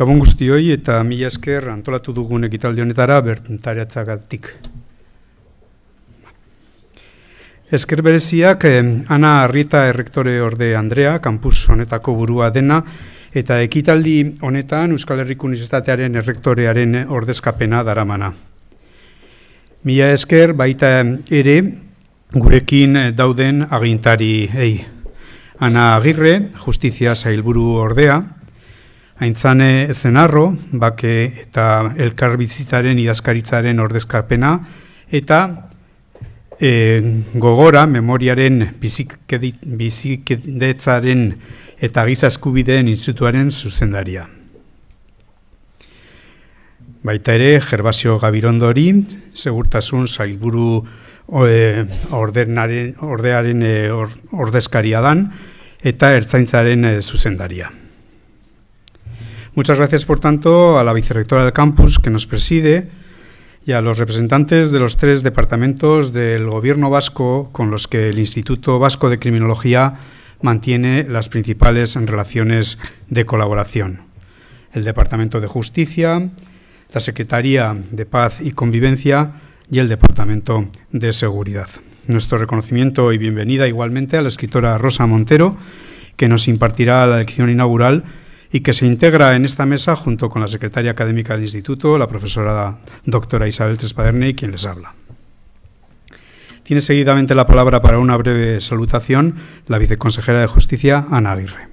Gabon guztioi eta mila esker antolatu dugun ekitaldi honetara bertaratzagatik. Esker bereziak, eh, Ana Arrieta errektore orde Andrea, kampus honetako burua dena, eta ekitaldi honetan Euskal Herriko Unizestatearen errektorearen ordezkapena daramana. Mila esker baita ere gurekin dauden agintari ei. Ana Agirre, justizia zailburu ordea, haintzane zenarro, bake eta elkarbizitaren idazkaritzaren ordezkapena, eta e, gogora, memoriaren bizikedetzaren eta giza eskubideen institutuaren zuzendaria. Baita ere, Gervasio Gabirondori, segurtasun zailburu e, eh, ordearen eh, ordezkaria dan, eta ertzaintzaren zuzendaria. Muchas gracias, por tanto, a la vicerrectora del campus que nos preside y a los representantes de los tres departamentos del Gobierno vasco con los que el Instituto Vasco de Criminología mantiene las principales relaciones de colaboración. El Departamento de Justicia, la Secretaría de Paz y Convivencia y el Departamento de Seguridad. Nuestro reconocimiento y bienvenida igualmente a la escritora Rosa Montero, que nos impartirá la lección inaugural y que se integra en esta mesa junto con la secretaria académica del instituto, la profesora doctora Isabel Trespaderney, quien les habla. Tiene seguidamente la palabra para una breve salutación la viceconsejera de Justicia, Ana Aguirre.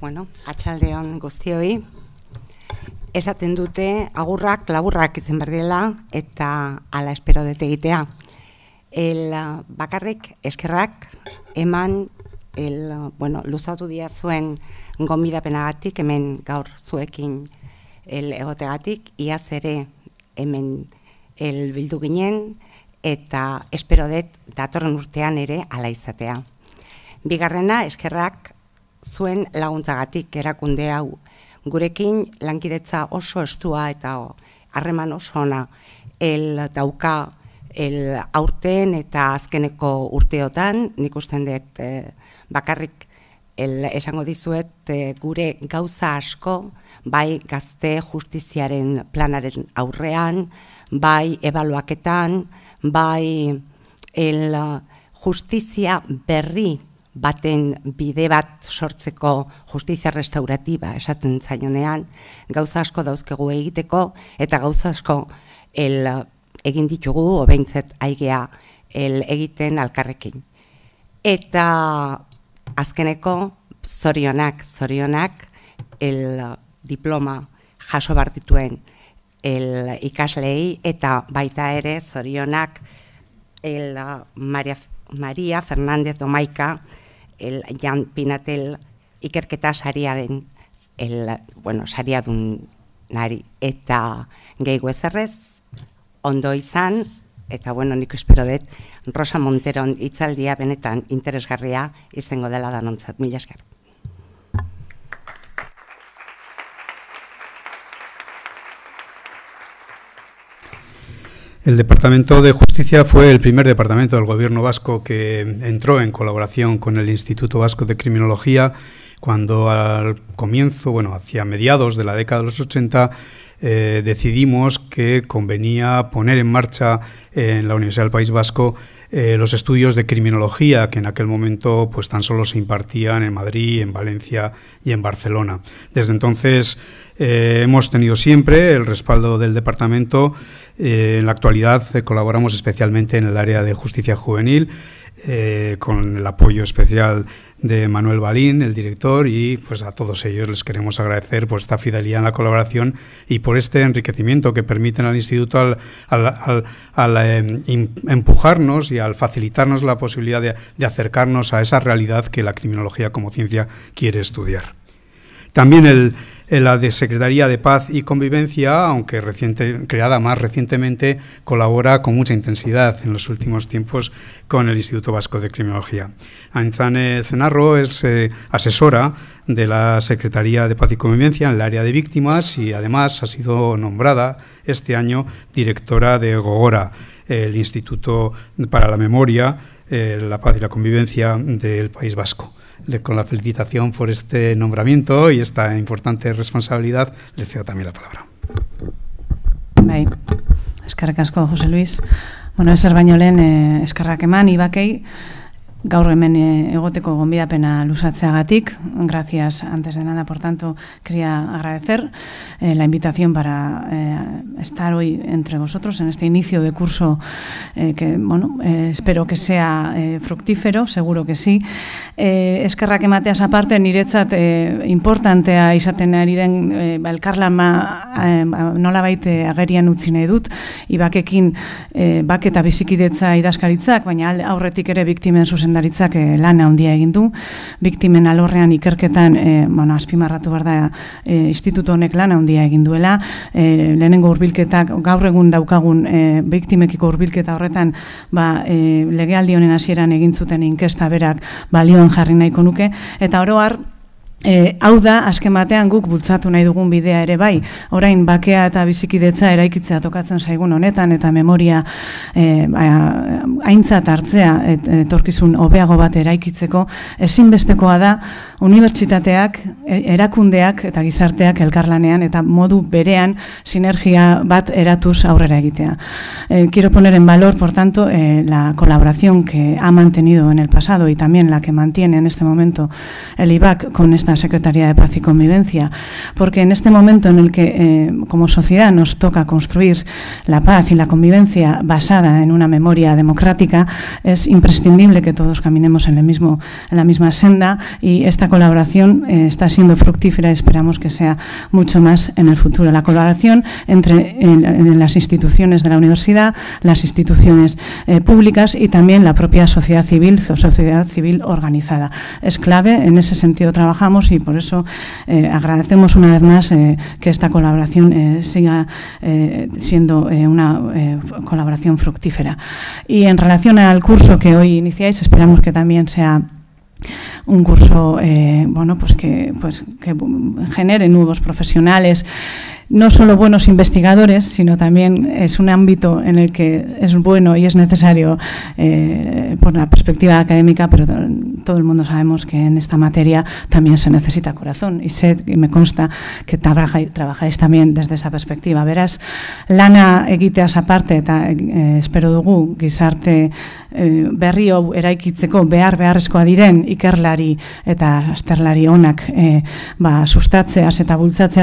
Bueno, atxaldeon guztioi, esaten dute agurrak laburrak izan behar está a la espero de Tita. El eh, bakarrik eskerrak eman el eh, bueno, luzatu dia zuen gomidapenagatik hemen gaur zuekin el egotegatik iaz ere hemen el bildu ginen eta espero dut datorren urtean ere ala izatea. Bigarrena eskerrak zuen laguntzagatik erakunde hau gurekin lankidetza oso estua eta harreman oso ona el dauka el aurten eta azkeneko urteotan, nik uste dut eh, bakarrik esango dizuet eh, gure gauza asko, bai gazte justiziaren planaren aurrean, bai ebaluaketan, bai el, justizia berri baten bide bat sortzeko justizia restauratiba esaten zainonean, gauza asko dauzkegu egiteko eta gauza asko el, egin ditugu obeintzet aigea el egiten alkarrekin. Eta azkeneko zorionak, zorionak el diploma jaso bartituen el ikaslei eta baita ere zorionak el Maria, Maria Fernandez Domaika el Jan Pinatel ikerketa sariaren el, bueno, sariadun nari eta gehi guezerrez ondo izan, eta bueno, nik espero dut, Rosa Monteron hitzaldia benetan interesgarria izango dela danontzat. Mila esker. El Departamento de Justicia fue el primer departamento del Gobierno vasco que entró en colaboración con el Instituto Vasco de Criminología cuando al comienzo, bueno, hacia mediados de la década de los 80, eh, decidimos que convenía poner en marcha en la Universidad del País Vasco eh, los estudios de criminología que en aquel momento pues tan solo se impartían en Madrid, en Valencia y en Barcelona. Desde entonces eh, hemos tenido siempre el respaldo del departamento. en la actualidad colaboramos especialmente en el área de justicia juvenil con el apoyo especial de Manuel Balín, el director, y pues a todos ellos les queremos agradecer por esta fidelidad en la colaboración y por este enriquecimiento que permiten al Instituto al, em, empujarnos y al facilitarnos la posibilidad de acercarnos a esa realidad que la criminología como ciencia quiere estudiar. También el, la de Secretaría de Paz y Convivencia, aunque creada más recientemente, colabora con mucha intensidad en los últimos tiempos con el Instituto Vasco de Criminología. Anzane Zenarro es eh, asesora de la Secretaría de Paz y Convivencia en el área de víctimas y además ha sido nombrada este año directora de Gogora, el Instituto para la Memoria, eh, la Paz y la Convivencia del País Vasco le, con la felicitación por este nombramiento y esta importante responsabilidad, le cedo también la palabra. Bai, eskerrik asko, Jose Luis. Bueno, Es baino lehen, eh, y eman, ibakei, gaur hemen eh, egoteko gonbidapena lusatzeagatik. Gracias antes de nada, por tanto, quería agradecer eh, la invitación para eh, estar hoy entre vosotros en este inicio de curso que, bueno, espero que sea fructífero, seguro que sí. Eh, eskerrak emateaz aparte niretzat importantea izaten ari den eh, ba, elkarlama eh, ba, nola baite agerian utzi nahi dut, ibakekin eh, baketa bizikidetza idazkaritzak, baina aurretik ere biktimen zuzen zuzendaritzak lana eh, lan handia egin du. Biktimen alorrean ikerketan, eh, bueno, azpimarratu behar da, eh, institutu honek lan handia egin duela. Eh, lehenengo urbilketak, gaur egun daukagun eh, biktimekiko urbilketa horretan, ba, eh, legealdi honen hasieran egin zuten inkesta berak balioan jarri nahiko nuke. Eta oro har, E, hau da, azken batean guk bultzatu nahi dugun bidea ere bai, orain bakea eta bizikidetza eraikitzea tokatzen zaigun honetan eta memoria e, ba, aintzat hartzea et, etorkizun hobeago bat eraikitzeko, ezinbestekoa da, universitateak, e, erakundeak eta gizarteak elkarlanean eta modu berean sinergia bat eratuz aurrera egitea. Eh, quiero poner en valor, por tanto, eh, la colaboración que ha mantenido en el pasado y también la que mantiene en este momento el IBAC con esta Secretaría de Paz y Convivencia, porque en este momento en el que eh, como sociedad nos toca construir la paz y la convivencia basada en una memoria democrática, es imprescindible que todos caminemos en, en la misma senda y esta colaboración eh, está siendo fructífera y esperamos que sea mucho más en el futuro. La colaboración entre las instituciones de la universidad, las instituciones eh, públicas y también la propia sociedad civil, sociedad civil organizada. Es clave, en ese sentido trabajamos y por eso eh, agradecemos una vez más que esta colaboración siga siendo una colaboración fructífera. Y en relación al curso que hoy iniciáis, esperamos que también sea un curso eh, bueno pues que pues que genere nuevos profesionales no solo buenos investigadores, sino también es un ámbito en el que es bueno y es necesario, eh, por la perspectiva académica, pero todo el mundo sabemos que en esta materia también se necesita corazón. Y sé y me consta que trabajáis, también desde esa perspectiva. Verás, lana egiteas aparte, eta eh, espero dugu gizarte eh, berri hau eraikitzeko behar beharrezkoa diren ikerlari eta azterlari onak eh, ba, sustatzeaz eta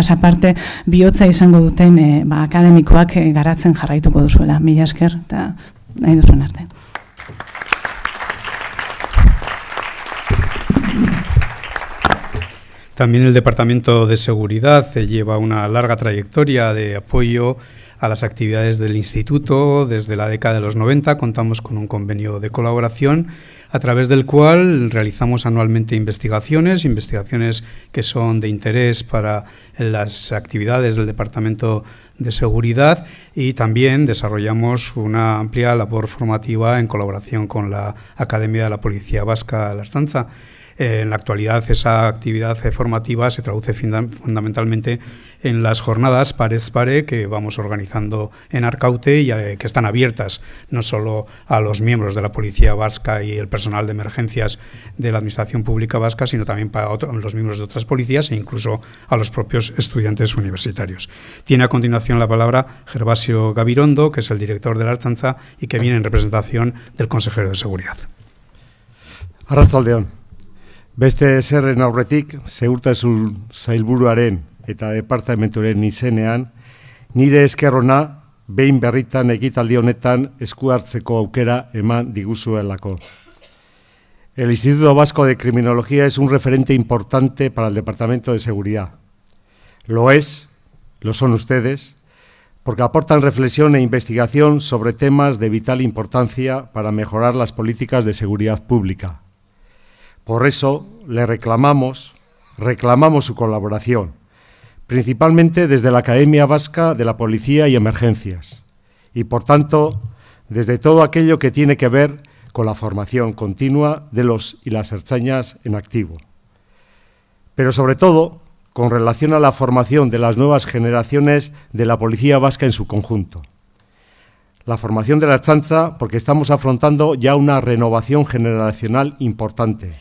aparte bihotza izango duten e, ba, akademikoak e, garatzen jarraituko duzuela. Mila esker eta nahi duzuen arte. También el Departamento de Seguridad eh, lleva una larga trayectoria de apoyo a las actividades del instituto. Desde la década de los 90 contamos con un convenio de colaboración a través del cual realizamos anualmente investigaciones, investigaciones que son de interés para las actividades del Departamento de Seguridad y también desarrollamos una amplia labor formativa en colaboración con la Academia de la Policía Vasca La Estanza en la actualidad esa actividad formativa se traduce fundamentalmente en las jornadas pares pare que vamos organizando en Arcaute y eh, que están abiertas no solo a los miembros de la Policía Vasca y el personal de emergencias de la Administración Pública Vasca, sino también para los miembros de otras policías e incluso a los propios estudiantes universitarios. Tiene a continuación la palabra Gervasio Gavirondo, que es el director de la Archanza y que viene en representación del consejero de Seguridad. Beste zerren aurretik, zehurtasun zailburuaren eta departamenturen izenean, nire eskerrona behin berritan ekitaldi honetan esku hartzeko aukera eman diguzuelako. El Instituto Vasco de Criminología es un referente importante para el Departamento de Seguridad. Lo es, lo son ustedes, porque aportan reflexión e investigación sobre temas de vital importancia para mejorar las políticas de seguridad pública. Por eso le reclamamos, reclamamos su colaboración, principalmente desde la Academia Vasca de la Policía y Emergencias, y por tanto desde todo aquello que tiene que ver con la formación continua de los y las erchañas en activo. Pero sobre todo, con relación a la formación de las nuevas generaciones de la policía vasca en su conjunto. La formación de la chanza porque estamos afrontando ya una renovación generacional importante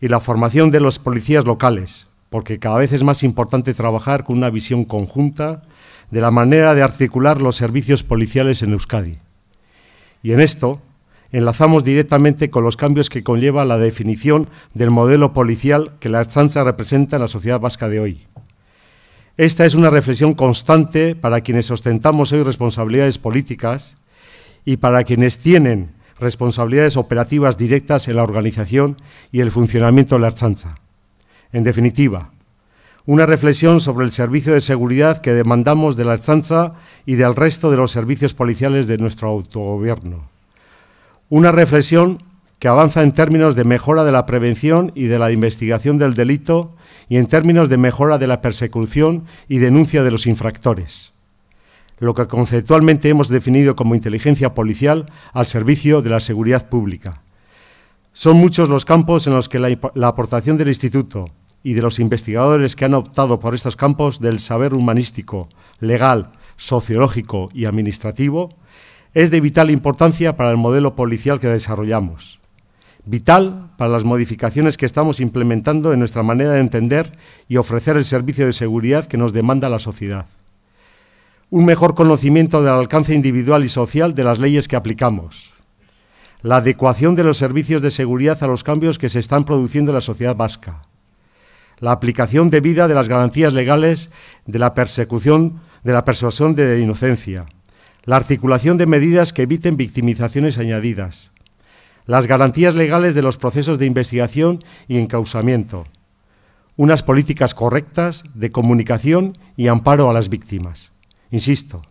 y la formación de los policías locales, porque cada vez es más importante trabajar con una visión conjunta de la manera de articular los servicios policiales en Euskadi. Y en esto enlazamos directamente con los cambios que conlleva la definición del modelo policial que la Ertzaintza representa en la sociedad vasca de hoy. Esta es una reflexión constante para quienes ostentamos hoy responsabilidades políticas y para quienes tienen responsabilidades operativas directas en la organización y el funcionamiento de la Archancha. En definitiva, una reflexión sobre el servicio de seguridad que demandamos de la Archancha y del resto de los servicios policiales de nuestro autogobierno. Una reflexión que avanza en términos de mejora de la prevención y de la investigación del delito y en términos de mejora de la persecución y denuncia de los infractores lo que conceptualmente hemos definido como inteligencia policial al servicio de la seguridad pública. Son muchos los campos en los que la, aportación del Instituto y de los investigadores que han optado por estos campos del saber humanístico, legal, sociológico y administrativo es de vital importancia para el modelo policial que desarrollamos vital para las modificaciones que estamos implementando en nuestra manera de entender y ofrecer el servicio de seguridad que nos demanda la sociedad un mejor conocimiento del alcance individual y social de las leyes que aplicamos, la adecuación de los servicios de seguridad a los cambios que se están produciendo en la sociedad vasca, la aplicación debida de las garantías legales de la persecución de la persuasión de inocencia, la articulación de medidas que eviten victimizaciones añadidas, las garantías legales de los procesos de investigación y encausamiento, unas políticas correctas de comunicación y amparo a las víctimas. Insisto,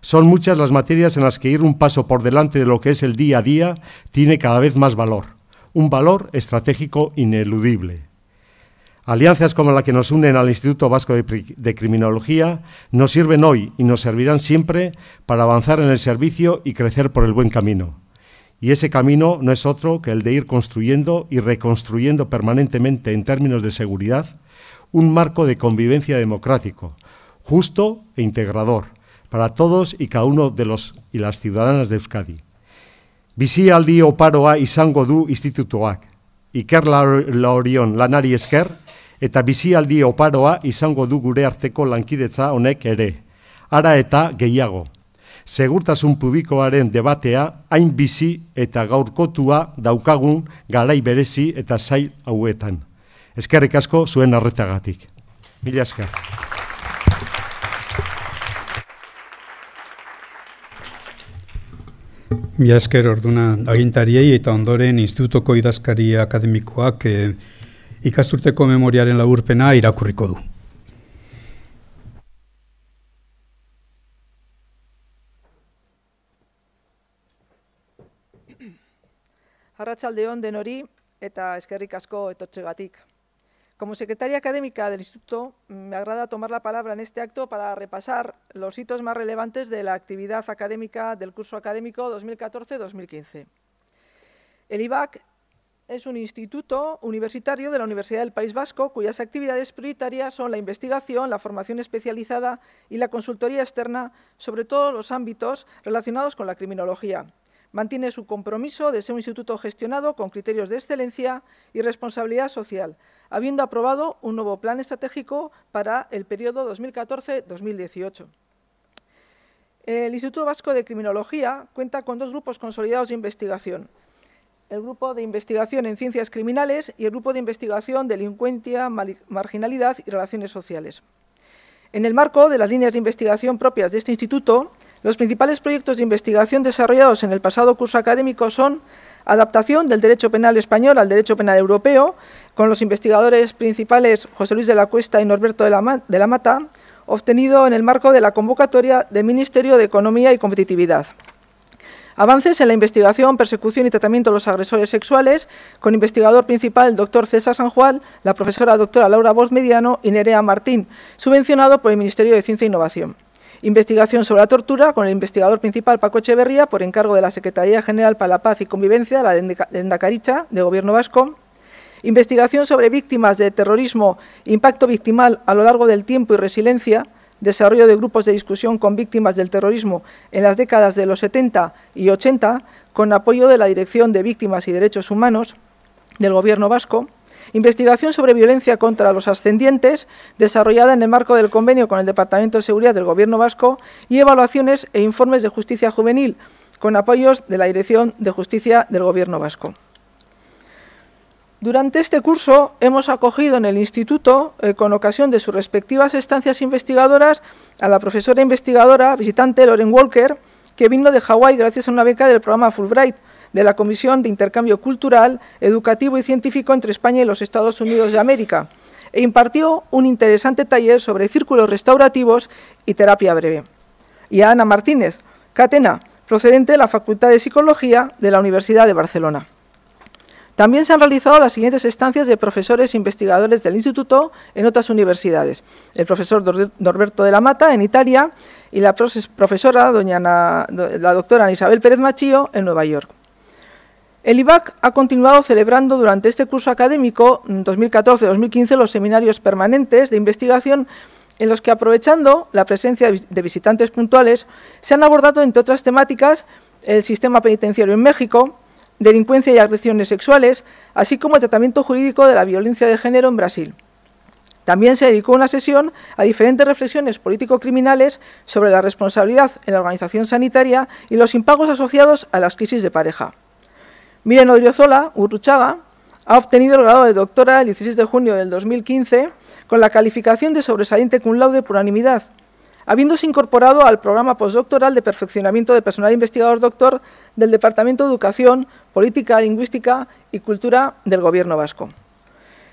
son muchas las materias en las que ir un paso por delante de lo que es el día a día tiene cada vez más valor, un valor estratégico ineludible. Alianzas como la que nos unen al Instituto Vasco de, Criminología nos sirven hoy y nos servirán siempre para avanzar en el servicio y crecer por el buen camino. Y ese camino no es otro que el de ir construyendo y reconstruyendo permanentemente en términos de seguridad un marco de convivencia democrático, justo e integrador para todos y cada uno de los y las ciudadanas de Euskadi. Bizialdi oparoa izango du institutoak. Iker Laurion lanari esker eta bizialdi oparoa izango du gure arteko lankidetza honek ere. Ara eta gehiago. Segurtasun publikoaren debatea hain bizi eta gaurkotua daukagun garai berezi eta zail hauetan. Eskerrik asko zuen arretagatik. Mila esker. Mila esker orduna agintariei eta ondoren institutoko idazkari akademikoak e, ikasturteko memoriaren laburpena irakurriko du. Arratxalde hon den hori eta eskerrik asko etortzegatik. Como secretaria académica del Instituto, mm, me agrada tomar la palabra en este acto para repasar los hitos más relevantes de la actividad académica del curso académico 2014-2015. El IBAC es un instituto universitario de la Universidad del País Vasco cuyas actividades prioritarias son la investigación, la formación especializada y la consultoría externa sobre todos los ámbitos relacionados con la criminología, Mantiene su compromiso de ser un instituto gestionado con criterios de excelencia y responsabilidad social, habiendo aprobado un nuevo plan estratégico para el periodo 2014-2018. El Instituto Vasco de Criminología cuenta con dos grupos consolidados de investigación, el Grupo de Investigación en Ciencias Criminales y el Grupo de Investigación Delincuencia, Marginalidad y Relaciones Sociales. En el marco de las líneas de investigación propias de este instituto, los principales proyectos de investigación desarrollados en el pasado curso académico son adaptación del derecho penal español al derecho penal europeo, con los investigadores principales José Luis de la Cuesta y Norberto de la, Mata, obtenido en el marco de la convocatoria del Ministerio de Economía y Competitividad. Avances en la investigación, persecución y tratamiento de los agresores sexuales, con investigador principal el doctor César San Juan, la profesora doctora Laura Voz Mediano y Nerea Martín, subvencionado por el Ministerio de Ciencia e Innovación. Investigación sobre la tortura con el investigador principal Paco Echeverría por encargo de la Secretaría General para la Paz y Convivencia, la Endacaricha, de Gobierno Vasco. Investigación sobre víctimas de terrorismo, impacto victimal a lo largo del tiempo y resiliencia, desarrollo de grupos de discusión con víctimas del terrorismo en las décadas de los 70 y 80, con apoyo de la Dirección de Víctimas y Derechos Humanos del Gobierno Vasco. Investigación sobre violencia contra los ascendientes, desarrollada en el marco del convenio con el Departamento de Seguridad del Gobierno vasco, y evaluaciones e informes de justicia juvenil, con apoyos de la Dirección de Justicia del Gobierno vasco. Durante este curso hemos acogido en el Instituto, eh, con ocasión de sus respectivas estancias investigadoras, a la profesora investigadora visitante Loren Walker, que vino de Hawái gracias a una beca del programa Fulbright, de la Comisión de Intercambio Cultural, Educativo y Científico entre España y los Estados Unidos de América e impartió un interesante taller sobre círculos restaurativos y terapia breve. Y a Ana Martínez, Catena, procedente de la Facultad de Psicología de la Universidad de Barcelona. También se han realizado las siguientes estancias de profesores e investigadores del Instituto en otras universidades. El profesor Norberto de la Mata en Italia y la profesora doña la doctora Isabel Pérez Machío en Nueva York. El IBAC ha continuado celebrando durante este curso académico 2014-2015 mm, los seminarios permanentes de investigación en los que, aprovechando la presencia de visitantes puntuales, se han abordado, entre otras temáticas, el sistema penitenciario en México, delincuencia y agresiones sexuales, así como el tratamiento jurídico de la violencia de género en Brasil. También se dedicó una sesión a diferentes reflexiones político-criminales sobre la responsabilidad en la organización sanitaria y los impagos asociados a las crisis de pareja. Miren Odriozola Urruchaga ha obtenido el grado de doctora el 16 de junio del 2015 con la calificación de sobresaliente cum laude por unanimidad, habiéndose incorporado al programa postdoctoral de perfeccionamiento de personal investigador doctor del Departamento de Educación, Política Lingüística y Cultura del Gobierno Vasco.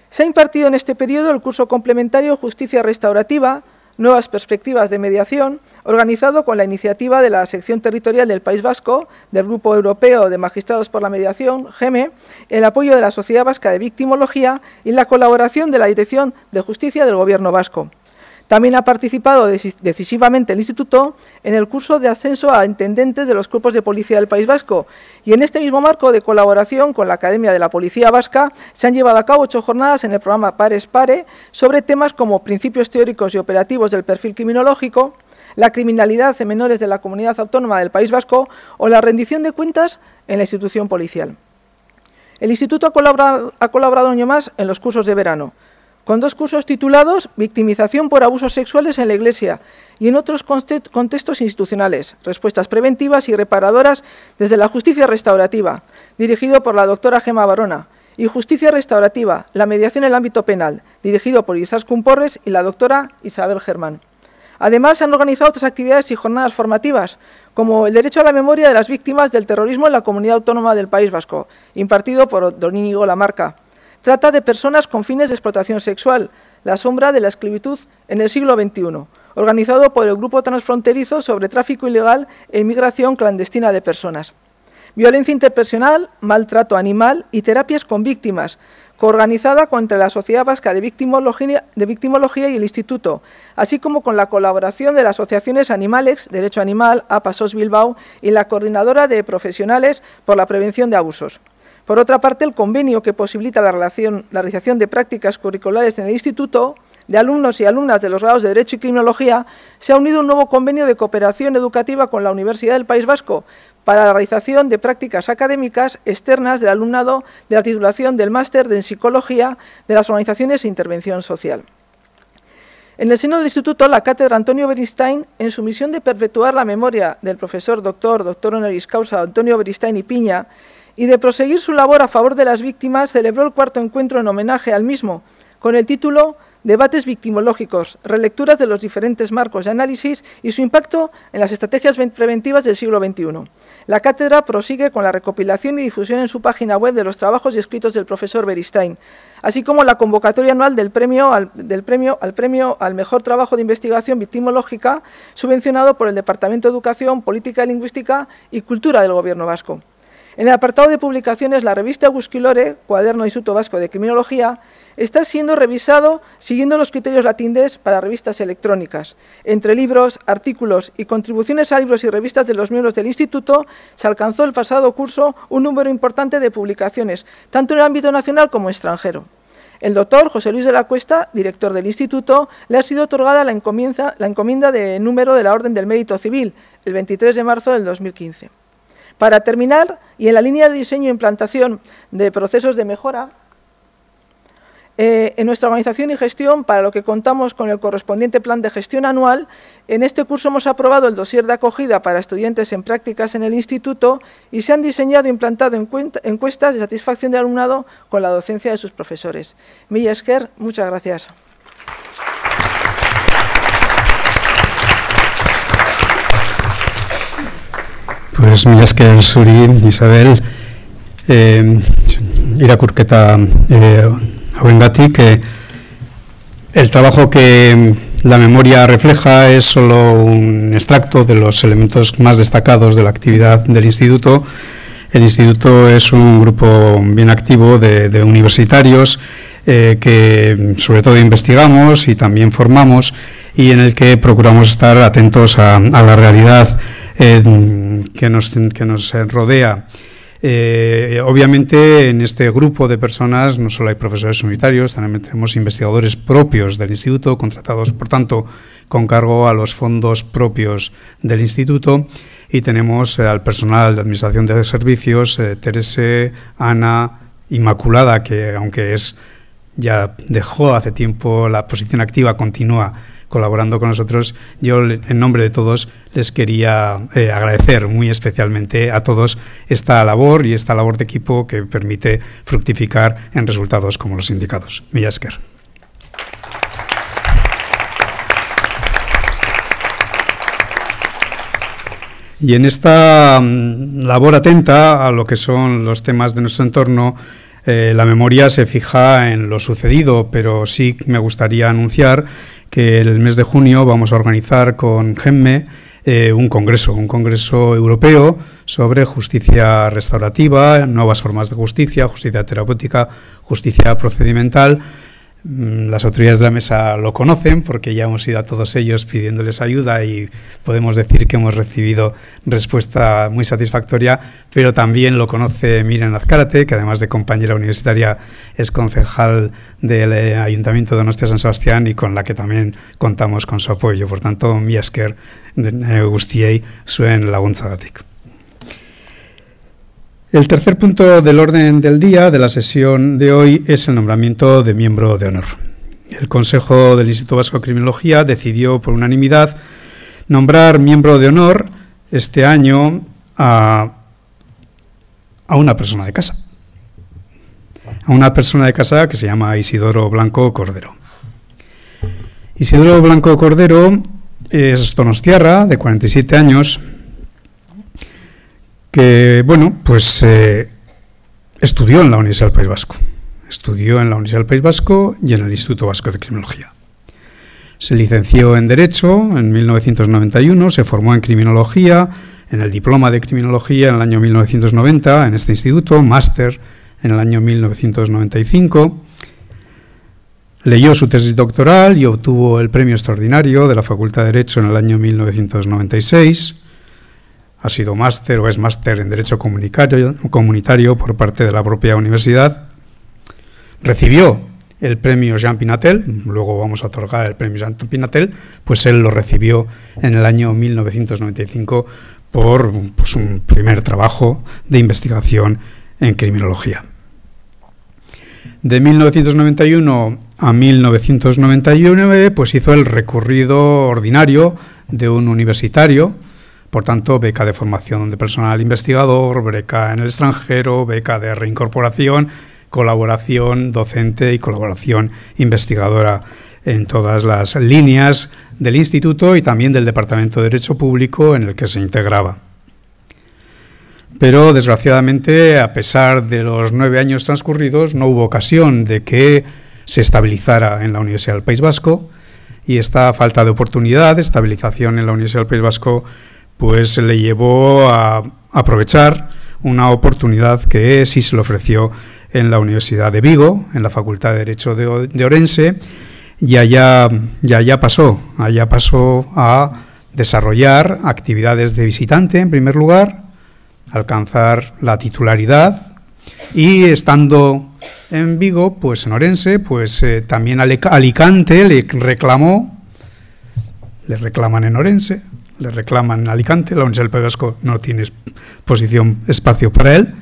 Se ha impartido en este periodo el curso complementario Justicia Restaurativa, Nuevas Perspectivas de Mediación, organizado con la iniciativa de la sección territorial del País Vasco, del Grupo Europeo de Magistrados por la Mediación, GEME, el apoyo de la Sociedad Vasca de Victimología y la colaboración de la Dirección de Justicia del Gobierno Vasco. También ha participado decisivamente el Instituto en el curso de ascenso a intendentes de los cuerpos de policía del País Vasco y en este mismo marco de colaboración con la Academia de la Policía Vasca se han llevado a cabo ocho jornadas en el programa Pares Pare sobre temas como principios teóricos y operativos del perfil criminológico, la criminalidad en menores de la comunidad autónoma del País Vasco o la rendición de cuentas en la institución policial. El Instituto ha colaborado, año más en los cursos de verano con dos cursos titulados Victimización por abusos sexuales en la Iglesia y en otros contextos institucionales, respuestas preventivas y reparadoras desde la justicia restaurativa, dirigido por la doctora Gemma Barona, y Justicia Restaurativa, la mediación en el ámbito penal, dirigido por Izaskun Porres y la doctora Isabel Germán. Además, se han organizado otras actividades y jornadas formativas, como el Derecho a la Memoria de las Víctimas del Terrorismo en la Comunidad Autónoma del País Vasco, impartido por Don Lamarca Trata de personas con fines de explotación sexual, la sombra de la esclavitud en el siglo XXI, organizado por el Grupo Transfronterizo sobre Tráfico Ilegal e Inmigración Clandestina de Personas. Violencia interpersonal, maltrato animal y terapias con víctimas, coorganizada contra la Sociedad Vasca de Victimología, y el Instituto, así como con la colaboración de las asociaciones Animalex, Derecho Animal, APASOS Bilbao y la Coordinadora de Profesionales por la Prevención de Abusos. Por otra parte, el convenio que posibilita la, realización de prácticas curriculares en el Instituto de alumnos y alumnas de los grados de Derecho y Criminología, se ha unido un nuevo convenio de cooperación educativa con la Universidad del País Vasco para la realización de prácticas académicas externas del alumnado de la titulación del Máster en Psicología de las Organizaciones e Intervención Social. En el seno del Instituto, la Cátedra Antonio Beristain, en su misión de perpetuar la memoria del profesor doctor, doctor honoris causa Antonio Beristain y Piña, y de proseguir su labor a favor de las víctimas, celebró el cuarto encuentro en homenaje al mismo, con el título Debates victimológicos, relecturas de los diferentes marcos de análisis y su impacto en las estrategias preventivas del siglo XXI. La cátedra prosigue con la recopilación y difusión en su página web de los trabajos y escritos del profesor Beristain, así como la convocatoria anual del premio al, premio al mejor trabajo de investigación victimológica, subvencionado por el Departamento de Educación, Política Lingüística y Cultura del Gobierno Vasco. En el apartado de publicaciones, la revista Busquilore, Cuaderno Instituto Vasco de Criminología, está siendo revisado siguiendo los criterios latindes para revistas electrónicas. Entre libros, artículos y contribuciones a libros y revistas de los miembros del Instituto, se alcanzó el pasado curso un número importante de publicaciones, tanto en el ámbito nacional como extranjero. El doctor José Luis de la Cuesta, director del Instituto, le ha sido otorgada la, la encomienda de número de la Orden del Mérito Civil, el 23 de marzo del 2015. Para terminar, y en la línea de diseño e implantación de procesos de mejora, eh, en nuestra organización y gestión, para lo que contamos con el correspondiente plan de gestión anual, en este curso hemos aprobado el dossier de acogida para estudiantes en prácticas en el instituto y se han diseñado e implantado encuestas de satisfacción de alumnado con la docencia de sus profesores. Milla Esquer, muchas gracias. Pues mila Suri, Isabel, eh, Ira curqueta e, eh, que eh, el trabajo que la memoria refleja es solo un extracto de los elementos más destacados de la actividad del instituto. El instituto es un grupo bien activo de, universitarios que sobre todo investigamos y también formamos y en el que procuramos estar atentos a la realidad que, nos, que rodea. Eh, obviamente en este grupo de personas no solo hay profesores unitarios, también tenemos investigadores propios del instituto, contratados por tanto con cargo a los fondos propios del instituto y tenemos eh, al personal de administración de servicios, eh, Terese, Ana, Inmaculada, que aunque es ya dejó hace tiempo la posición activa, continúa colaborando con nosotros. Yo, en nombre de todos, les quería eh, agradecer muy especialmente a todos esta labor y esta labor de equipo que permite fructificar en resultados como los indicados. Millasker. Y en esta mm, labor atenta a lo que son los temas de nuestro entorno, eh, la memoria se fija en lo sucedido, pero sí me gustaría anunciar que el mes de junio vamos a organizar con GEMME eh, un congreso, un congreso europeo sobre justicia restaurativa, nuevas formas de justicia, justicia terapéutica, justicia procedimental Mm, las autoridades de la mesa lo conocen porque ya hemos ido a todos ellos pidiéndoles ayuda y podemos decir que hemos recibido respuesta muy satisfactoria, pero también lo conoce Miren Azcárate, que además de compañera universitaria es concejal del eh, Ayuntamiento de Donostia San Sebastián y con la que también contamos con su apoyo. Por tanto, mi esker la eh, suen laguntzagatik. El tercer punto del orden del día de la sesión de hoy es el nombramiento de miembro de honor. El Consejo del Instituto Vasco de Criminología decidió por unanimidad nombrar miembro de honor este año a, una persona de casa. A una persona de casa que se llama Isidoro Blanco Cordero. Isidoro Blanco Cordero es tonostiarra de 47 años, bueno, pues eh, estudió en la Universidad del País Vasco. Estudió en la Universidad del País Vasco y en el Instituto Vasco de Criminología. Se licenció en Derecho en 1991, se formó en Criminología, en el Diploma de Criminología en el año 1990 en este instituto, máster en el año 1995. Leyó su tesis doctoral y obtuvo el premio extraordinario de la Facultad de Derecho en el año 1996. Ha sido máster o es máster en Derecho comunitario, comunitario por parte de la propia universidad. Recibió el premio Jean Pinatel, luego vamos a otorgar el premio Jean Pinatel, pues él lo recibió en el año 1995 por pues, un primer trabajo de investigación en criminología. De 1991 a 1999, pues hizo el recorrido ordinario de un universitario, por tanto, beca de formación de personal investigador, beca en el extranjero, beca de reincorporación, colaboración docente y colaboración investigadora en todas las líneas del instituto y también del Departamento de Derecho Público en el que se integraba. Pero, desgraciadamente, a pesar de los nueve años transcurridos, no hubo ocasión de que se estabilizara en la Universidad del País Vasco y esta falta de oportunidad, estabilización en la Universidad del País Vasco, pues le llevó a aprovechar una oportunidad que sí se le ofreció en la Universidad de Vigo, en la Facultad de Derecho de, Orense, y allá, ya pasó, allá pasó a desarrollar actividades de visitante en primer lugar, alcanzar la titularidad y estando en Vigo, pues en Orense, pues eh, también Alicante le reclamó, le reclaman en Orense, le reclaman en Alicante, la Universidad del País no tiene posición, espacio para él,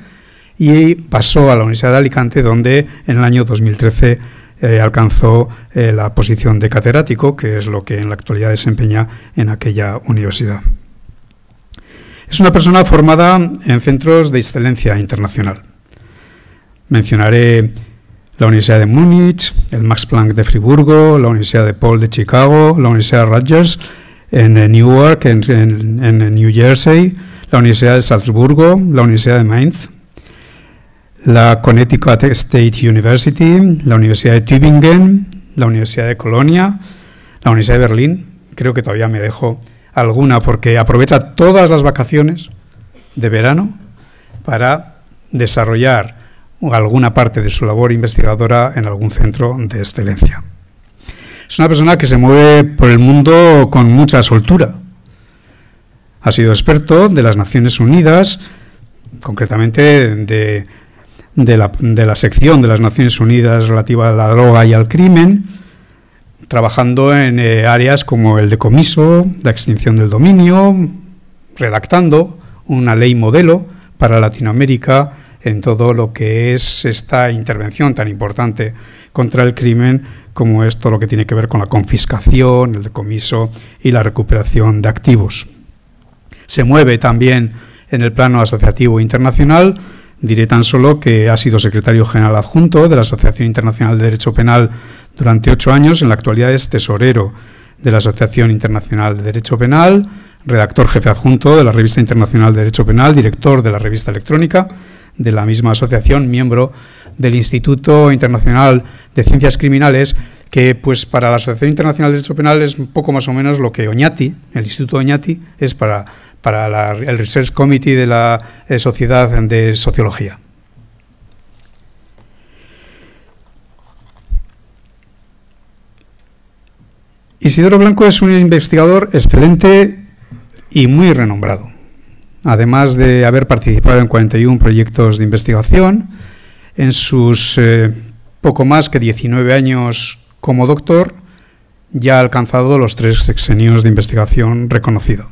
y pasó a la Universidad de Alicante, donde en el año 2013 eh, alcanzó eh, la posición de catedrático, que es lo que en la actualidad desempeña en aquella universidad. Es una persona formada en centros de excelencia internacional. Mencionaré la Universidad de Múnich, el Max Planck de Friburgo, la Universidad de Paul de Chicago, la Universidad de Rutgers en eh, Newark, en, en, en eh, New Jersey, la Universidad de Salzburgo, la Universidad de Mainz, la Connecticut State University, la Universidad de Tübingen, la Universidad de Colonia, la Universidad de Berlín. Creo que todavía me dejo alguna porque aprovecha todas las vacaciones de verano para desarrollar alguna parte de su labor investigadora en algún centro de excelencia. Es una persona que se mueve por el mundo con mucha soltura. Ha sido experto de las Naciones Unidas, concretamente de, la, sección de las Naciones Unidas relativa a la droga y al crimen, trabajando en eh, áreas como el decomiso, la extinción del dominio, redactando una ley modelo para Latinoamérica en todo lo que es esta intervención tan importante contra el crimen como esto lo que tiene que ver con la confiscación, el decomiso y la recuperación de activos. Se mueve también en el plano asociativo internacional. Diré tan solo que ha sido secretario general adjunto de la Asociación Internacional de Derecho Penal durante ocho años. En la actualidad es tesorero de la Asociación Internacional de Derecho Penal, redactor jefe adjunto de la Revista Internacional de Derecho Penal, director de la Revista Electrónica de la misma asociación, miembro del Instituto Internacional de Ciencias Criminales, que pues para la Asociación Internacional de Derecho Penal es poco más o menos lo que Oñati, el Instituto Oñati, es para, para el Research Committee de la eh, Sociedad de Sociología. Isidoro Blanco es un investigador excelente y muy renombrado, además de haber participado en 41 proyectos de investigación, en sus eh, poco más que 19 años como doctor, ya ha alcanzado los tres sexenios de investigación reconocido,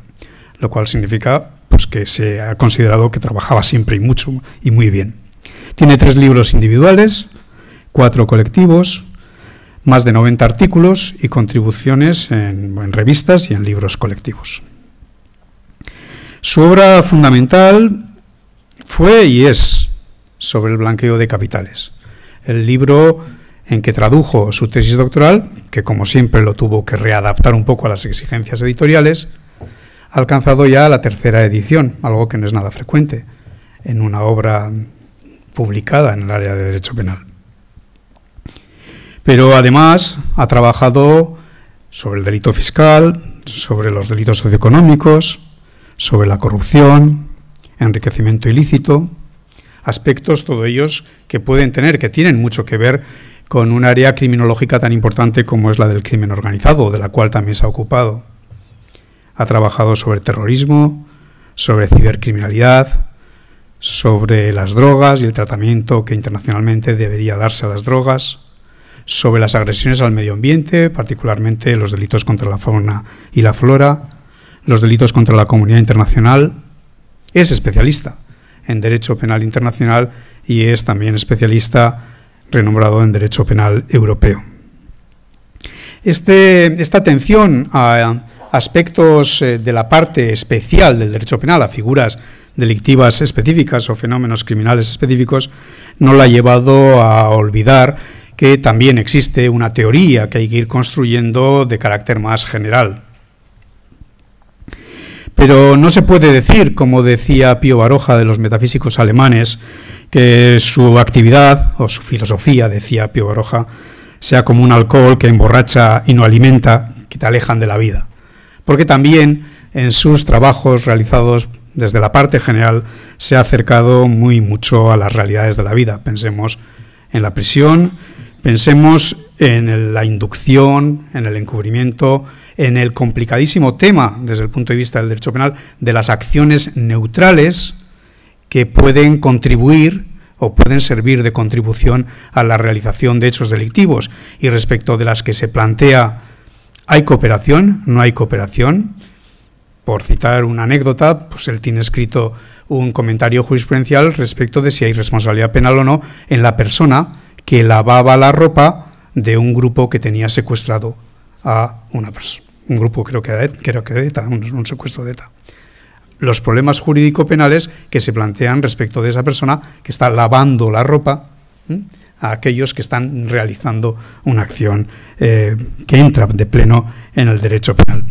lo cual significa pues, que se ha considerado que trabajaba siempre y mucho y muy bien. Tiene tres libros individuales, cuatro colectivos, más de 90 artículos y contribuciones en revistas y en libros colectivos. Su obra fundamental fue y es sobre el blanqueo de capitales. El libro en que tradujo su tesis doctoral, que como siempre lo tuvo que readaptar un poco a las exigencias editoriales, ha alcanzado ya la tercera edición, algo que no es nada frecuente en una obra publicada en el área de derecho penal. Pero además ha trabajado sobre el delito fiscal, sobre los delitos socioeconómicos, sobre la corrupción, enriquecimiento ilícito, aspectos, todos ellos que pueden tener, que tienen mucho que ver con un área criminológica tan importante como es la del crimen organizado, de la cual también se ha ocupado. Ha trabajado sobre terrorismo, sobre cibercriminalidad, sobre las drogas y el tratamiento que internacionalmente debería darse a las drogas, sobre las agresiones al medio ambiente, particularmente los delitos contra la fauna y la flora, los delitos contra la comunidad internacional. Es especialista en Derecho Penal Internacional y es también especialista renombrado en Derecho Penal Europeo. Este, esta atención a aspectos eh, de la parte especial del derecho penal, a figuras delictivas específicas o fenómenos criminales específicos, no la ha llevado a olvidar que también existe una teoría que hay que ir construyendo de carácter más general. Pero no se puede decir, como decía Pío Baroja de los metafísicos alemanes, que su actividad o su filosofía, decía Pío Baroja, sea como un alcohol que emborracha y no alimenta, que te alejan de la vida. Porque también en sus trabajos realizados desde la parte general se ha acercado muy mucho a las realidades de la vida. Pensemos en la prisión, pensemos en la inducción, en el encubrimiento, en el complicadísimo tema, desde el punto de vista del derecho penal, de las acciones neutrales que pueden contribuir o pueden servir de contribución a la realización de hechos delictivos. Y respecto de las que se plantea, ¿hay cooperación? ¿No hay cooperación? Por citar una anécdota, pues él tiene escrito un comentario jurisprudencial respecto de si hay responsabilidad penal o no en la persona que lavaba la ropa de un grupo que tenía secuestrado a una un grupo, creo que, e creo que ETA, e un, secuestro de ETA. Los problemas jurídico-penales que se plantean respecto de esa persona que está lavando la ropa a aquellos que están realizando una acción eh, que entra de pleno en el derecho penal.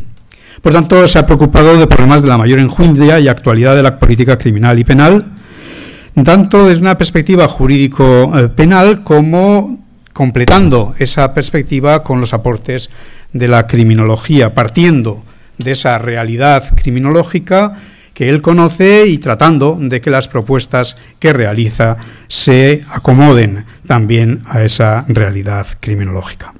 Por tanto, se ha preocupado de problemas de la mayor enjundia y actualidad de la política criminal y penal, tanto desde una perspectiva jurídico-penal eh, como completando esa perspectiva con los aportes de la criminología, partiendo de esa realidad criminológica que él conoce y tratando de que las propuestas que realiza se acomoden también a esa realidad criminológica.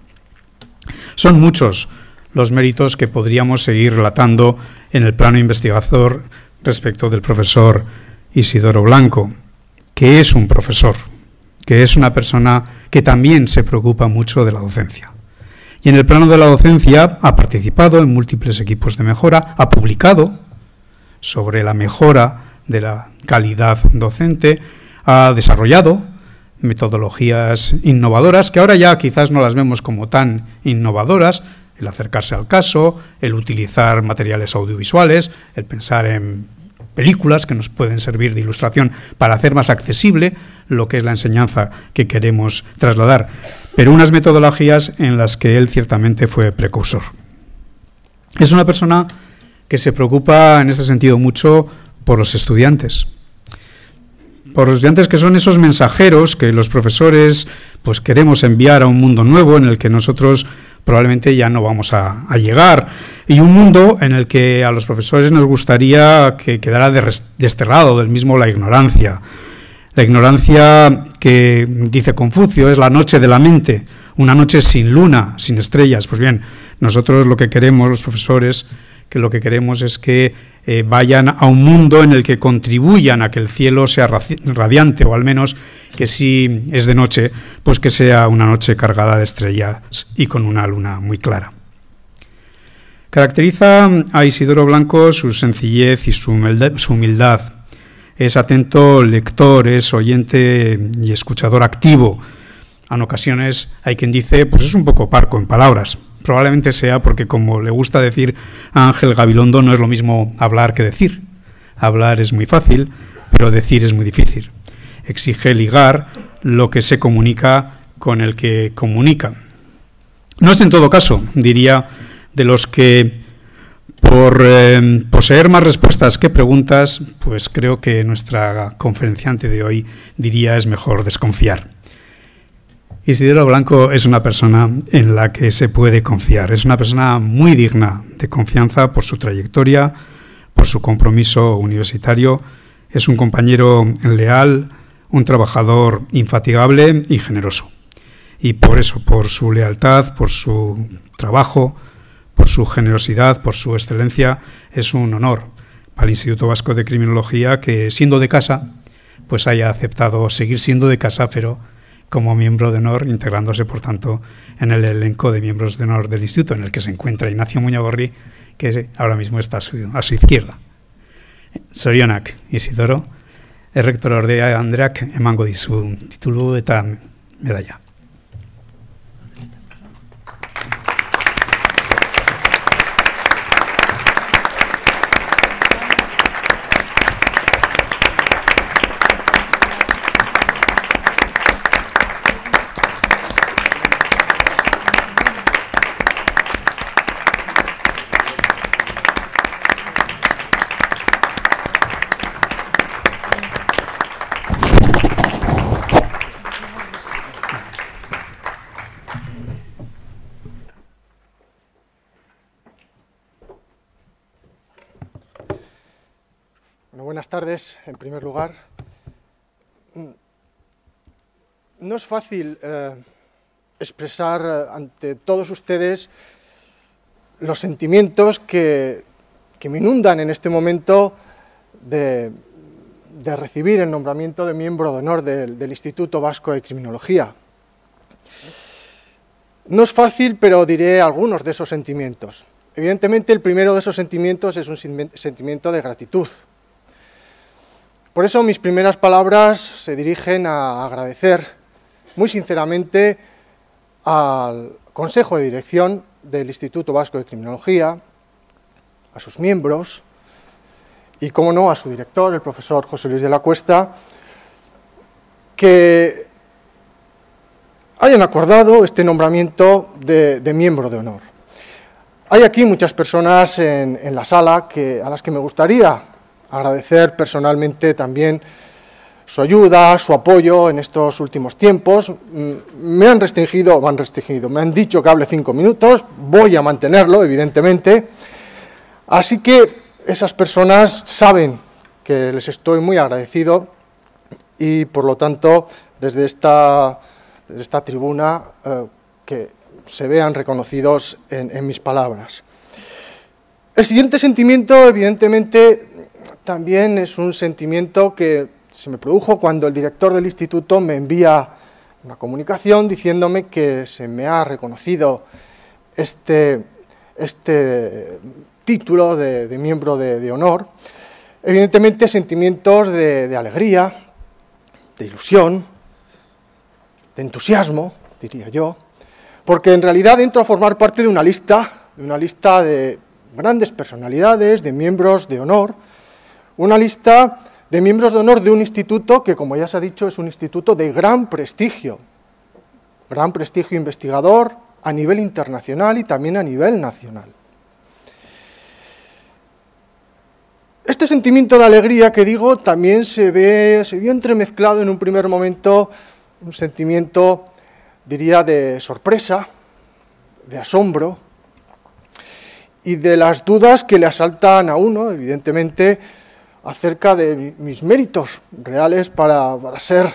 Son muchos los méritos que podríamos seguir relatando en el plano investigador respecto del profesor Isidoro Blanco, que es un profesor, que es una persona que también se preocupa mucho de la docencia. Y en el plano de la docencia ha participado en múltiples equipos de mejora, ha publicado sobre la mejora de la calidad docente, ha desarrollado metodologías innovadoras que ahora ya quizás no las vemos como tan innovadoras, el acercarse al caso, el utilizar materiales audiovisuales, el pensar en películas que nos pueden servir de ilustración para hacer más accesible lo que es la enseñanza que queremos trasladar pero unas metodologías en las que él ciertamente fue precursor. Es una persona que se preocupa en ese sentido mucho por los estudiantes. Por los estudiantes que son esos mensajeros que los profesores pues queremos enviar a un mundo nuevo en el que nosotros probablemente ya no vamos a, a llegar y un mundo en el que a los profesores nos gustaría que quedara desterrado del mismo la ignorancia, la ignorancia que dice Confucio es la noche de la mente, una noche sin luna, sin estrellas. Pues bien, nosotros lo que queremos, los profesores, que lo que queremos es que eh, vayan a un mundo en el que contribuyan a que el cielo sea radiante, o al menos que si es de noche, pues que sea una noche cargada de estrellas y con una luna muy clara. Caracteriza a Isidoro Blanco su sencillez y su humildad es atento lector, es oyente y escuchador activo. En ocasiones hay quien dice, pues es un poco parco en palabras. Probablemente sea porque, como le gusta decir a Ángel Gabilondo, no es lo mismo hablar que decir. Hablar es muy fácil, pero decir es muy difícil. Exige ligar lo que se comunica con el que comunica. No es en todo caso, diría, de los que por em, poseer más respuestas que preguntas, pues creo que nuestra conferenciante de hoy diría es mejor desconfiar. Isidoro Blanco es una persona en la que se puede confiar, es una persona muy digna de confianza por su trayectoria, por su compromiso universitario, es un compañero leal, un trabajador infatigable y generoso. Y por eso, por su lealtad, por su trabajo, por su generosidad, por su excelencia, es un honor para el Instituto Vasco de Criminología que, siendo de casa, pues haya aceptado seguir siendo de casa, pero como miembro de honor, integrándose, por tanto, en el elenco de miembros de honor del instituto, en el que se encuentra Ignacio Muñagorri, que ahora mismo está a su, a su izquierda. Sorionak, Isidoro, el rector de Andreak emango título de eta medalla. tardes, en primer lugar. Mm, no es fácil eh, expresar eh, ante todos ustedes los sentimientos que, me inundan en este momento de, recibir el nombramiento de miembro de honor del, del Instituto Vasco de Criminología. No es fácil, pero diré algunos de esos sentimientos. Evidentemente, el primero de esos sentimientos es un sentimiento de gratitud. Por eso mis primeras palabras se dirigen a agradecer muy sinceramente al Consejo de Dirección del Instituto Vasco de Criminología, a sus miembros y, como no, a su director, el profesor José Luis de la Cuesta, que hayan acordado este nombramiento de, miembro de honor. Hay aquí muchas personas en, la sala que, a las que me gustaría agradecer personalmente también su ayuda, su apoyo en estos últimos tiempos. Mm, me han restringido, me han restringido, me han dicho que hable cinco minutos, voy a mantenerlo, evidentemente. Así que esas personas saben que les estoy muy agradecido y, por lo tanto, desde esta, tribuna, eh, que se vean reconocidos en mis palabras. El siguiente sentimiento, evidentemente, también es un sentimiento que se me produjo cuando el director del instituto me envía una comunicación diciéndome que se me ha reconocido este, este título de, miembro de, honor. Evidentemente sentimientos de, de alegría, de ilusión, de entusiasmo, diría yo, porque en realidad entro a formar parte de una lista, de una lista de grandes personalidades, de miembros de honor, una lista de miembros de honor de un instituto que, como ya se ha dicho, es un instituto de gran prestigio, gran prestigio investigador a nivel internacional y también a nivel nacional. Este sentimiento de alegría que digo también se, ve, se vio entremezclado en un primer momento, un sentimiento, diría, de sorpresa, de asombro, y de las dudas que le asaltan a uno, evidentemente, acerca de mis méritos reales para, ser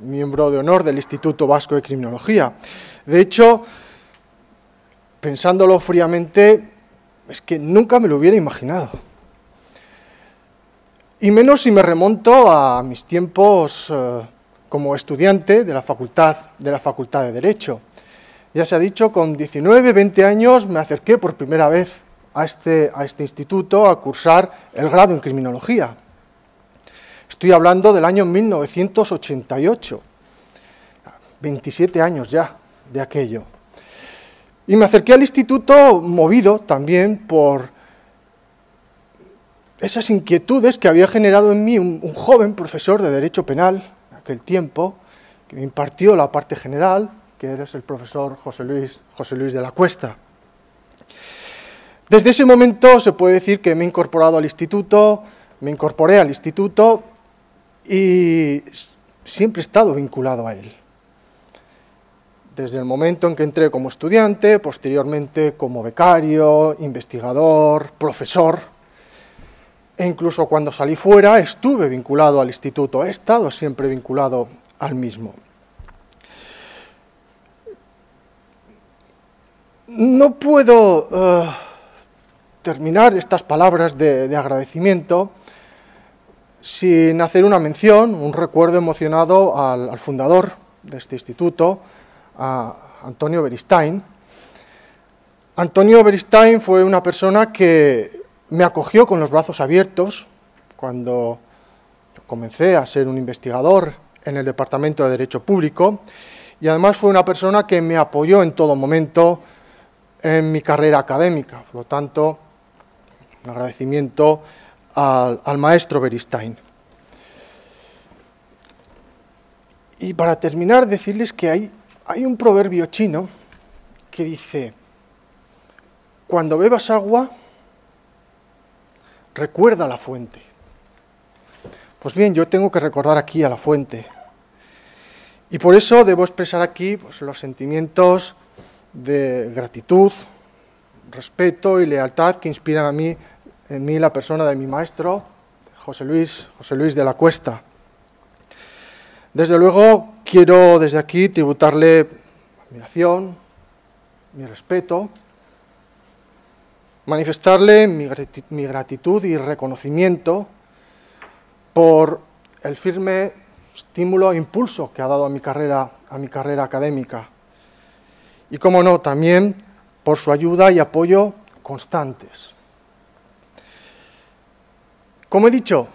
miembro de honor del Instituto Vasco de Criminología. De hecho, pensándolo fríamente, es que nunca me lo hubiera imaginado. Y menos si me remonto a mis tiempos eh, como estudiante de la, facultad, de la Facultad de Derecho. Ya se ha dicho, con 19, 20 años me acerqué por primera vez a este, a este instituto a cursar el grado en criminología. Estoy hablando del año 1988, 27 años ya de aquello. Y me acerqué al instituto movido también por esas inquietudes que había generado en mí un, joven profesor de Derecho Penal en aquel tiempo, que me impartió la parte general, que era el profesor José Luis, José Luis de la Cuesta. Desde ese momento se puede decir que me he incorporado al instituto, me incorporé al instituto y siempre he estado vinculado a él. Desde el momento en que entré como estudiante, posteriormente como becario, investigador, profesor, e incluso cuando salí fuera estuve vinculado al instituto, he estado siempre vinculado al mismo. No puedo... Eh, terminar estas palabras de, agradecimiento sin hacer una mención, un recuerdo emocionado al, fundador de este instituto, a Antonio Beristain. Antonio Beristain fue una persona que me acogió con los brazos abiertos cuando comencé a ser un investigador en el Departamento de Derecho Público y además fue una persona que me apoyó en todo momento en mi carrera académica. Por lo tanto, un agradecimiento al, maestro Beristain. Y para terminar, decirles que hay, un proverbio chino que dice, cuando bebas agua, recuerda la fuente. Pues bien, yo tengo que recordar aquí a la fuente. Y por eso debo expresar aquí pues, los sentimientos de gratitud, respeto y lealtad que inspiran a mí en mí la persona de mi maestro, José Luis, José Luis de la Cuesta. Desde luego, quiero desde aquí tributarle admiración, mi respeto, manifestarle mi gratitud y reconocimiento por el firme estímulo e impulso que ha dado a mi carrera, a mi carrera académica. Y, como no, también por su ayuda y apoyo constantes. Como he dicho,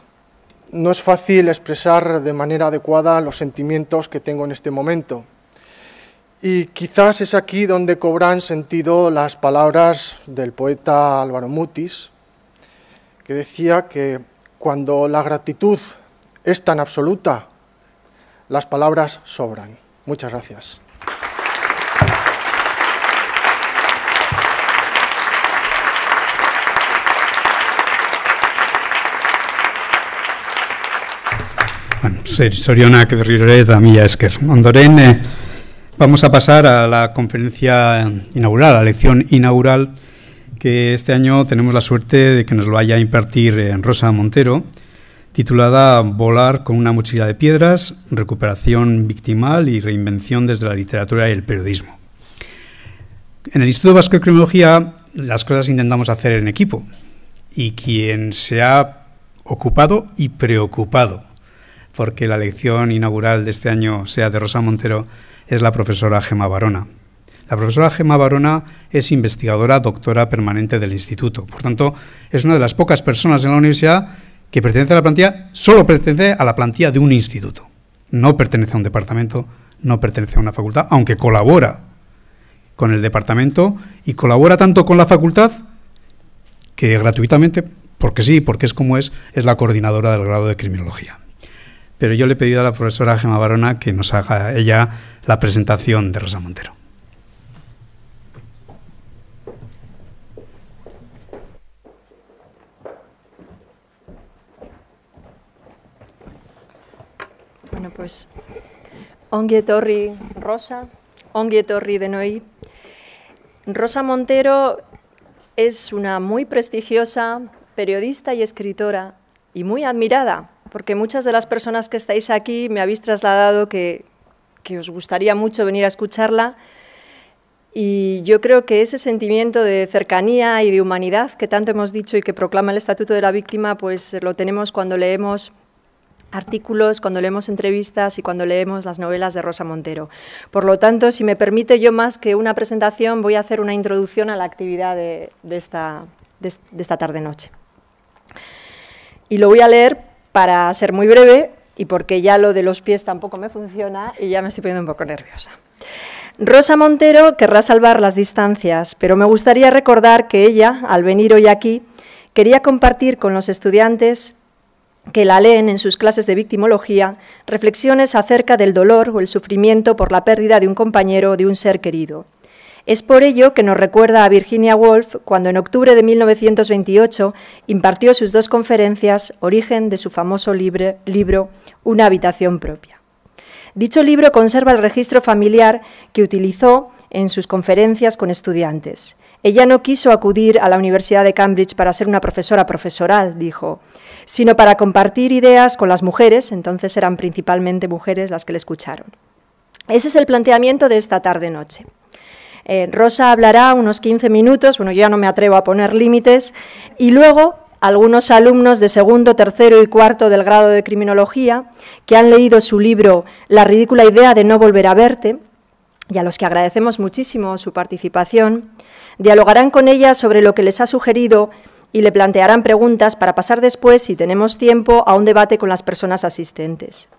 no es fácil expresar de manera adecuada los sentimientos que tengo en este momento. Y quizás es aquí donde cobran sentido las palabras del poeta Álvaro Mutis, que decía que cuando la gratitud es tan absoluta, las palabras sobran. Muchas gracias. que de da esker. Eh, vamos a pasar a la conferencia inaugural, a la lección inaugural, que este año tenemos la suerte de que nos lo vaya a impartir eh, Rosa Montero, titulada Volar con una mochila de piedras, recuperación victimal y reinvención desde la literatura y el periodismo. En el Instituto Vasco de Criminología las cosas intentamos hacer en equipo y quien se ha ocupado y preocupado porque la lección inaugural de este año, sea de Rosa Montero, es la profesora Gemma Barona. La profesora Gemma Barona es investigadora doctora permanente del instituto. Por tanto, es una de las pocas personas en la universidad que pertenece a la plantilla, solo pertenece a la plantilla de un instituto. No pertenece a un departamento, no pertenece a una facultad, aunque colabora con el departamento y colabora tanto con la facultad que gratuitamente, porque sí, porque es como es, es la coordinadora del grado de criminología pero yo le he pedido a la profesora Gemma Barona que nos haga ella la presentación de Rosa Montero. Bueno, pues Ongie Rosa, Ongie Torri de Rosa Montero es una muy prestigiosa periodista y escritora y muy admirada porque muchas de las personas que estáis aquí me habéis trasladado que, os gustaría mucho venir a escucharla. Y yo creo que ese sentimiento de cercanía y de humanidad que tanto hemos dicho y que proclama el Estatuto de la Víctima, pues lo tenemos cuando leemos artículos, cuando leemos entrevistas y cuando leemos las novelas de Rosa Montero. Por lo tanto, si me permite yo más que una presentación, voy a hacer una introducción a la actividad de, esta, de esta tarde-noche. Y lo voy a leer para ser muy breve y porque ya lo de los pies tampoco me funciona y ya me estoy poniendo un poco nerviosa. Rosa Montero querrá salvar las distancias, pero me gustaría recordar que ella, al venir hoy aquí, quería compartir con los estudiantes que la leen en sus clases de victimología reflexiones acerca del dolor o el sufrimiento por la pérdida de un compañero o de un ser querido. Es por ello que nos recuerda a Virginia Woolf cuando en octubre de 1928 impartió sus dos conferencias, origen de su famoso libro Una habitación propia. Dicho libro conserva el registro familiar que utilizó en sus conferencias con estudiantes. Ella no quiso acudir a la Universidad de Cambridge para ser una profesora profesoral, dijo, sino para compartir ideas con las mujeres, entonces eran principalmente mujeres las que le escucharon. Ese es el planteamiento de esta tarde-noche. Eh, Rosa hablará unos 15 minutos, bueno, yo ya no me atrevo a poner límites, y luego algunos alumnos de segundo, tercero y cuarto del grado de criminología que han leído su libro La ridícula idea de no volver a verte, y a los que agradecemos muchísimo su participación, dialogarán con ella sobre lo que les ha sugerido y le plantearán preguntas para pasar después, si tenemos tiempo, a un debate con las personas asistentes.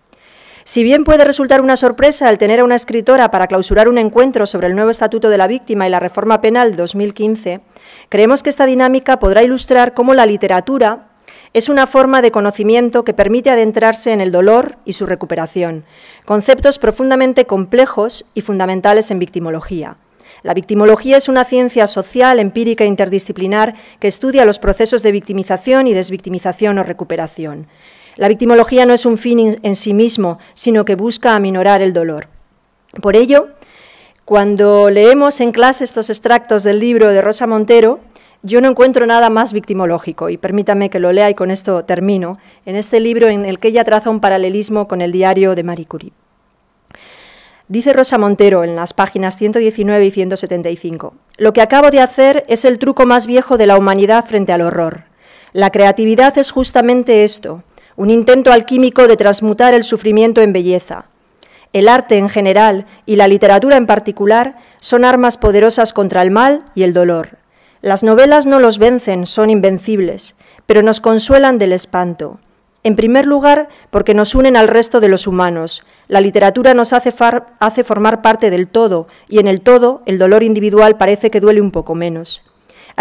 Si bien puede resultar una sorpresa el tener a una escritora para clausurar un encuentro sobre el nuevo Estatuto de la Víctima y la Reforma Penal 2015, creemos que esta dinámica podrá ilustrar cómo la literatura es una forma de conocimiento que permite adentrarse en el dolor y su recuperación, conceptos profundamente complejos y fundamentales en victimología. La victimología es una ciencia social, empírica e interdisciplinar que estudia los procesos de victimización y desvictimización o recuperación. La victimología no es un fin en sí mismo, sino que busca aminorar el dolor. Por ello, cuando leemos en clase estos extractos del libro de Rosa Montero, yo no encuentro nada más victimológico, y permítame que lo lea y con esto termino, en este libro en el que ella traza un paralelismo con el diario de Marie Curie. Dice Rosa Montero en las páginas 119 y 175, lo que acabo de hacer es el truco más viejo de la humanidad frente al horror. La creatividad es justamente esto, un intento alquímico de transmutar el sufrimiento en belleza. El arte en general y la literatura en particular son armas poderosas contra el mal y el dolor. Las novelas no los vencen, son invencibles, pero nos consuelan del espanto. En primer lugar, porque nos unen al resto de los humanos. La literatura nos hace, formar parte del todo, y en el todo el dolor individual parece que duele un poco menos.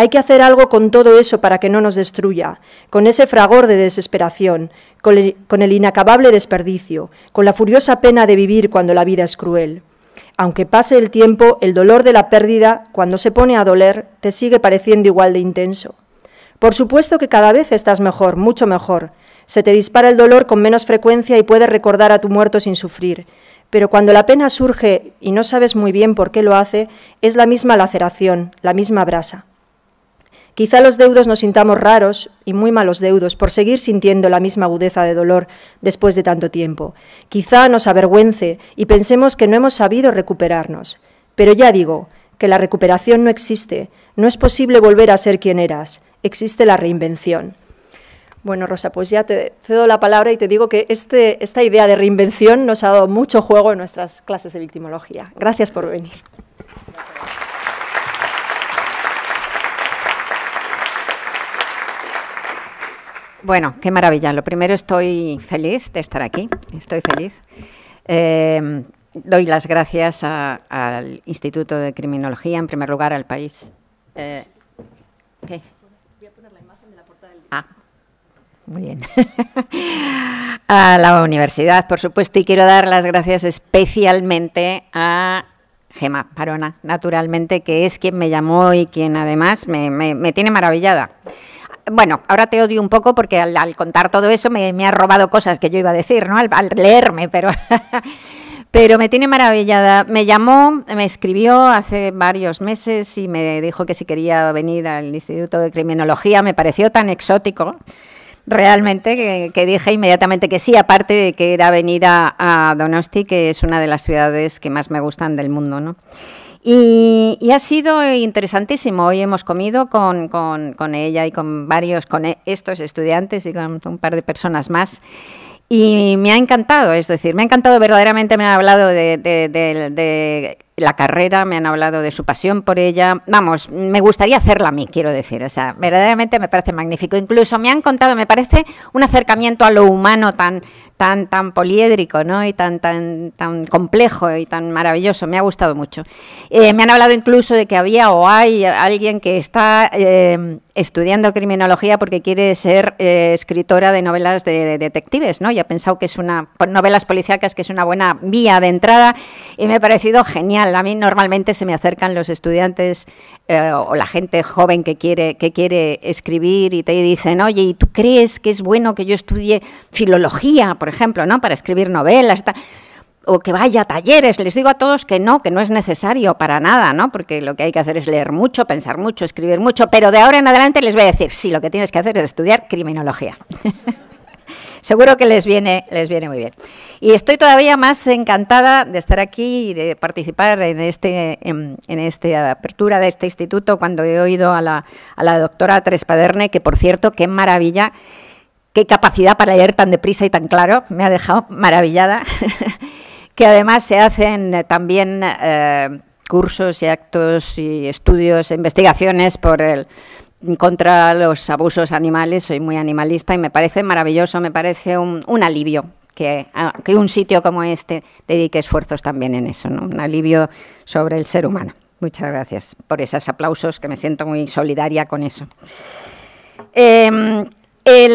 Hay que hacer algo con todo eso para que no nos destruya, con ese fragor de desesperación, con el, inacabable desperdicio, con la furiosa pena de vivir cuando la vida es cruel. Aunque pase el tiempo, el dolor de la pérdida, cuando se pone a doler, te sigue pareciendo igual de intenso. Por supuesto que cada vez estás mejor, mucho mejor. Se te dispara el dolor con menos frecuencia y puedes recordar a tu muerto sin sufrir. Pero cuando la pena surge y no sabes muy bien por qué lo hace, es la misma laceración, la misma brasa. Quizá los deudos nos sintamos raros y muy malos deudos por seguir sintiendo la misma agudeza de dolor después de tanto tiempo. Quizá nos avergüence y pensemos que no hemos sabido recuperarnos. Pero ya digo que la recuperación no existe, no es posible volver a ser quien eras, existe la reinvención. Bueno, Rosa, pues ya te cedo la palabra y te digo que este, esta idea de reinvención nos ha dado mucho juego en nuestras clases de victimología. Gracias por venir. Bueno, qué maravilla. Lo primero, estoy feliz de estar aquí. Estoy feliz. Em, doy las gracias al Instituto de Criminología, en primer lugar al país. Eh, ¿qué? Voy a poner la imagen de la portada del Ah, muy bien. a la universidad, por supuesto, y quiero dar las gracias especialmente a Gema Parona, naturalmente, que es quien me llamó y quien además me tiene maravillada bueno, ahora te odio un poco porque al, contar todo eso me, ha robado cosas que yo iba a decir, ¿no? Al, leerme, pero... pero me tiene maravillada. Me llamó, me escribió hace varios meses y me dijo que si quería venir al Instituto de Criminología. Me pareció tan exótico realmente que, dije inmediatamente que sí, aparte de que era venir a, a, Donosti, que es una de las ciudades que más me gustan del mundo, ¿no? Y, ha sido interesantísimo. Hoy hemos comido con, ella y con varios, con e, estos estudiantes y con un par de personas más. Y me ha encantado, es decir, me ha encantado verdaderamente, me han hablado de, de la carrera, me han hablado de su pasión por ella. Vamos, me gustaría hacerla a mí, quiero decir. O sea, verdaderamente me parece magnífico. Incluso me han contado, me parece un acercamiento a lo humano tan, tan, poliédrico, ¿no? Y tan, tan, tan complejo y tan maravilloso. Me ha gustado mucho. Eh, me han hablado incluso de que había o hay alguien que está eh, estudiando criminología porque quiere ser eh, escritora de novelas de, detectives, ¿no? Y ha pensado que es una novelas policíacas que es una buena vía de entrada y me ha parecido genial. A mí normalmente se me acercan los estudiantes eh, o la gente joven que quiere que quiere escribir y te dicen, "Oye, ¿y tú crees que es bueno que yo estudie filología, por ejemplo, ¿no? para escribir novelas?" o que vaya a talleres. Les digo a todos que no, que no es necesario para nada, ¿no? Porque lo que hay que hacer es leer mucho, pensar mucho, escribir mucho, pero de ahora en adelante les voy a decir, sí, lo que tienes que hacer es estudiar criminología. Seguro que les viene, les viene muy bien. Y estoy todavía más encantada de estar aquí y de participar en, este, en, esta apertura de este instituto cuando he oído a la, a la doctora Tres Paderne, que por cierto, qué maravilla qué capacidad para leer tan deprisa y tan claro, me ha dejado maravillada. que además se hacen eh, también eh, cursos y actos y estudios, e investigaciones por el, contra los abusos animales, soy muy animalista y me parece maravilloso, me parece un, alivio ah, que, un sitio como este dedique esfuerzos también en eso, un alivio sobre el ser humano. Muchas gracias por esos aplausos, que me siento muy solidaria con eso. Em, eh,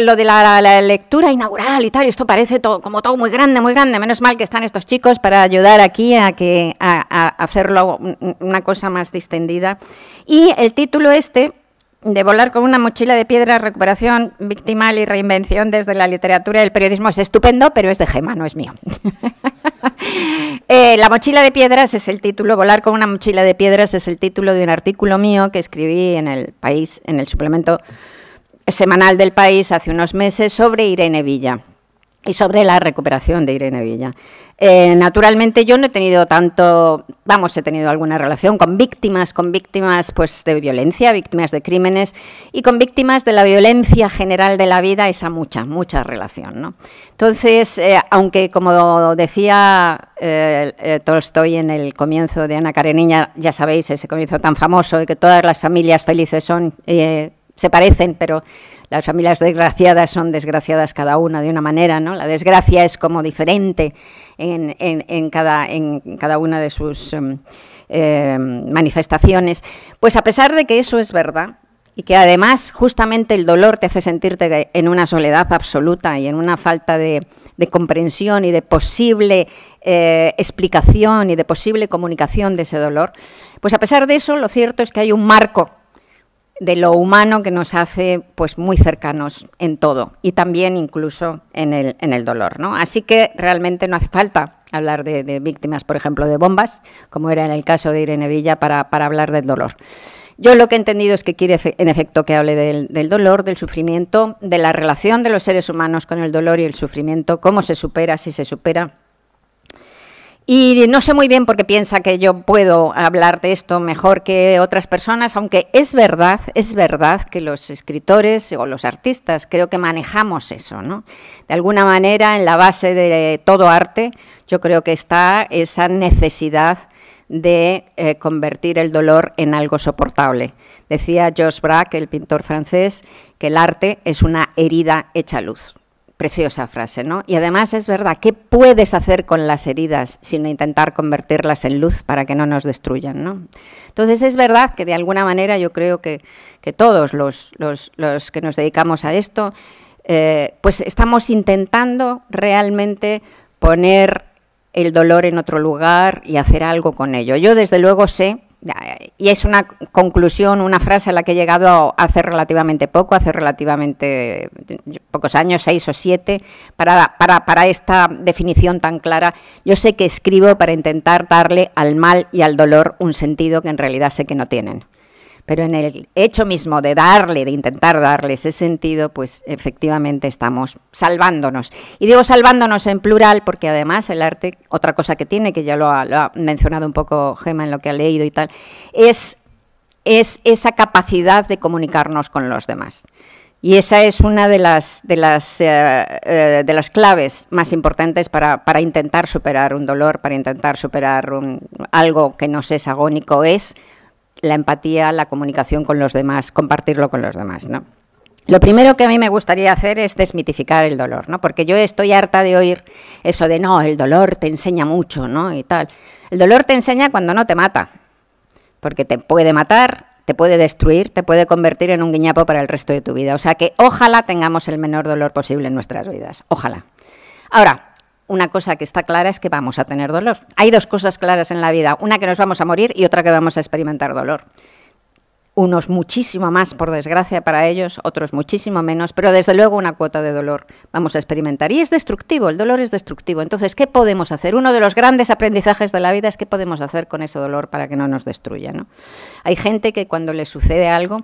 lo, de la, lectura inaugural y tal, esto parece todo, como todo muy grande, muy grande. Menos mal que están estos chicos para ayudar aquí a, que, a, hacerlo una cosa más distendida. Y el título este, de volar con una mochila de piedras, recuperación victimal y reinvención desde la literatura y el periodismo, es estupendo, pero es de Gema, no es mío. Eh, la mochila de piedras es el título, volar con una mochila de piedras es el título de un artículo mío que escribí en el país, en el suplemento semanal del país hace unos meses sobre Irene Villa y sobre la recuperación de Irene Villa. Eh, naturalmente yo no he tenido tanto, vamos, he tenido alguna relación con víctimas, con víctimas pues, de violencia, víctimas de crímenes y con víctimas de la violencia general de la vida, esa mucha, mucha relación. ¿no? Entonces, eh, aunque como decía eh, eh, Tolstoy en el comienzo de Ana Karenina, ya sabéis, ese comienzo tan famoso de que todas las familias felices son se parecen, pero las familias desgraciadas son desgraciadas cada una de una manera, ¿no? La desgracia es como diferente en, cada, una de sus em, em, manifestaciones. Pues a pesar de que eso es verdad, y que además justamente el dolor te hace sentirte en una soledad absoluta y en una falta de, comprensión y de posible eh, explicación y de posible comunicación de ese dolor, pues a pesar de eso, lo cierto es que hay un marco de lo humano que nos hace pues muy cercanos en todo y también incluso en el, en el dolor. ¿no? Así que realmente no hace falta hablar de, víctimas, por ejemplo, de bombas, como era en el caso de Irene Villa, para, hablar del dolor. Yo lo que he entendido es que quiere, en efecto, que hable del, dolor, del sufrimiento, de la relación de los seres humanos con el dolor y el sufrimiento, cómo se supera, si se supera, y no sé muy bien por qué piensa que yo puedo hablar de esto mejor que otras personas, aunque es verdad, es verdad que los escritores o los artistas creo que manejamos eso, ¿no? De alguna manera, en la base de todo arte, yo creo que está esa necesidad de eh, convertir el dolor en algo soportable. Decía George Braque, el pintor francés, que el arte es una herida hecha luz. Preciosa frase, ¿no? Y además es verdad, ¿qué puedes hacer con las heridas sino intentar convertirlas en luz para que no nos destruyan, ¿no? Entonces es verdad que de alguna manera yo creo que, todos los, que nos dedicamos a esto, eh, pues estamos intentando realmente poner el dolor en otro lugar y hacer algo con ello. Yo desde luego sé y es una conclusión, una frase a la que he llegado hace relativamente poco, hace relativamente pocos años, seis o siete, para, para, esta definición tan clara. Yo sé que escribo para intentar darle al mal y al dolor un sentido que en realidad sé que no tienen. Pero en el hecho mismo de darle, de intentar darle ese sentido, pues efectivamente estamos salvándonos. Y digo salvándonos en plural porque además el arte, otra cosa que tiene, que ya lo ha, mencionado un poco Gema en lo que ha leído y tal, es, es esa capacidad de comunicarnos con los demás. Y esa es una de las, de las, eh, eh, de las claves más importantes para, para, intentar superar un dolor, para intentar superar algo que nos es agónico, es la empatía, la comunicación con los demás, compartirlo con los demás, ¿no? Lo primero que a mí me gustaría hacer es desmitificar el dolor, ¿no? Porque yo estoy harta de oír eso de no, el dolor te enseña mucho, ¿no? Y tal. El dolor te enseña cuando no te mata, porque te puede matar, te puede destruir, te puede convertir en un guiñapo para el resto de tu vida. O sea que ojalá tengamos el menor dolor posible en nuestras vidas. Ojalá. Ahora, una cosa que está clara es que vamos a tener dolor. Hay dos cosas claras en la vida, una que nos vamos a morir y otra que vamos a experimentar dolor. Unos muchísimo más, por desgracia, para ellos, otros muchísimo menos, pero desde luego una cuota de dolor vamos a experimentar. Y es destructivo, el dolor es destructivo. Entonces, ¿qué podemos hacer? Uno de los grandes aprendizajes de la vida es qué podemos hacer con ese dolor para que no nos destruya. Hay gente que cuando le sucede algo,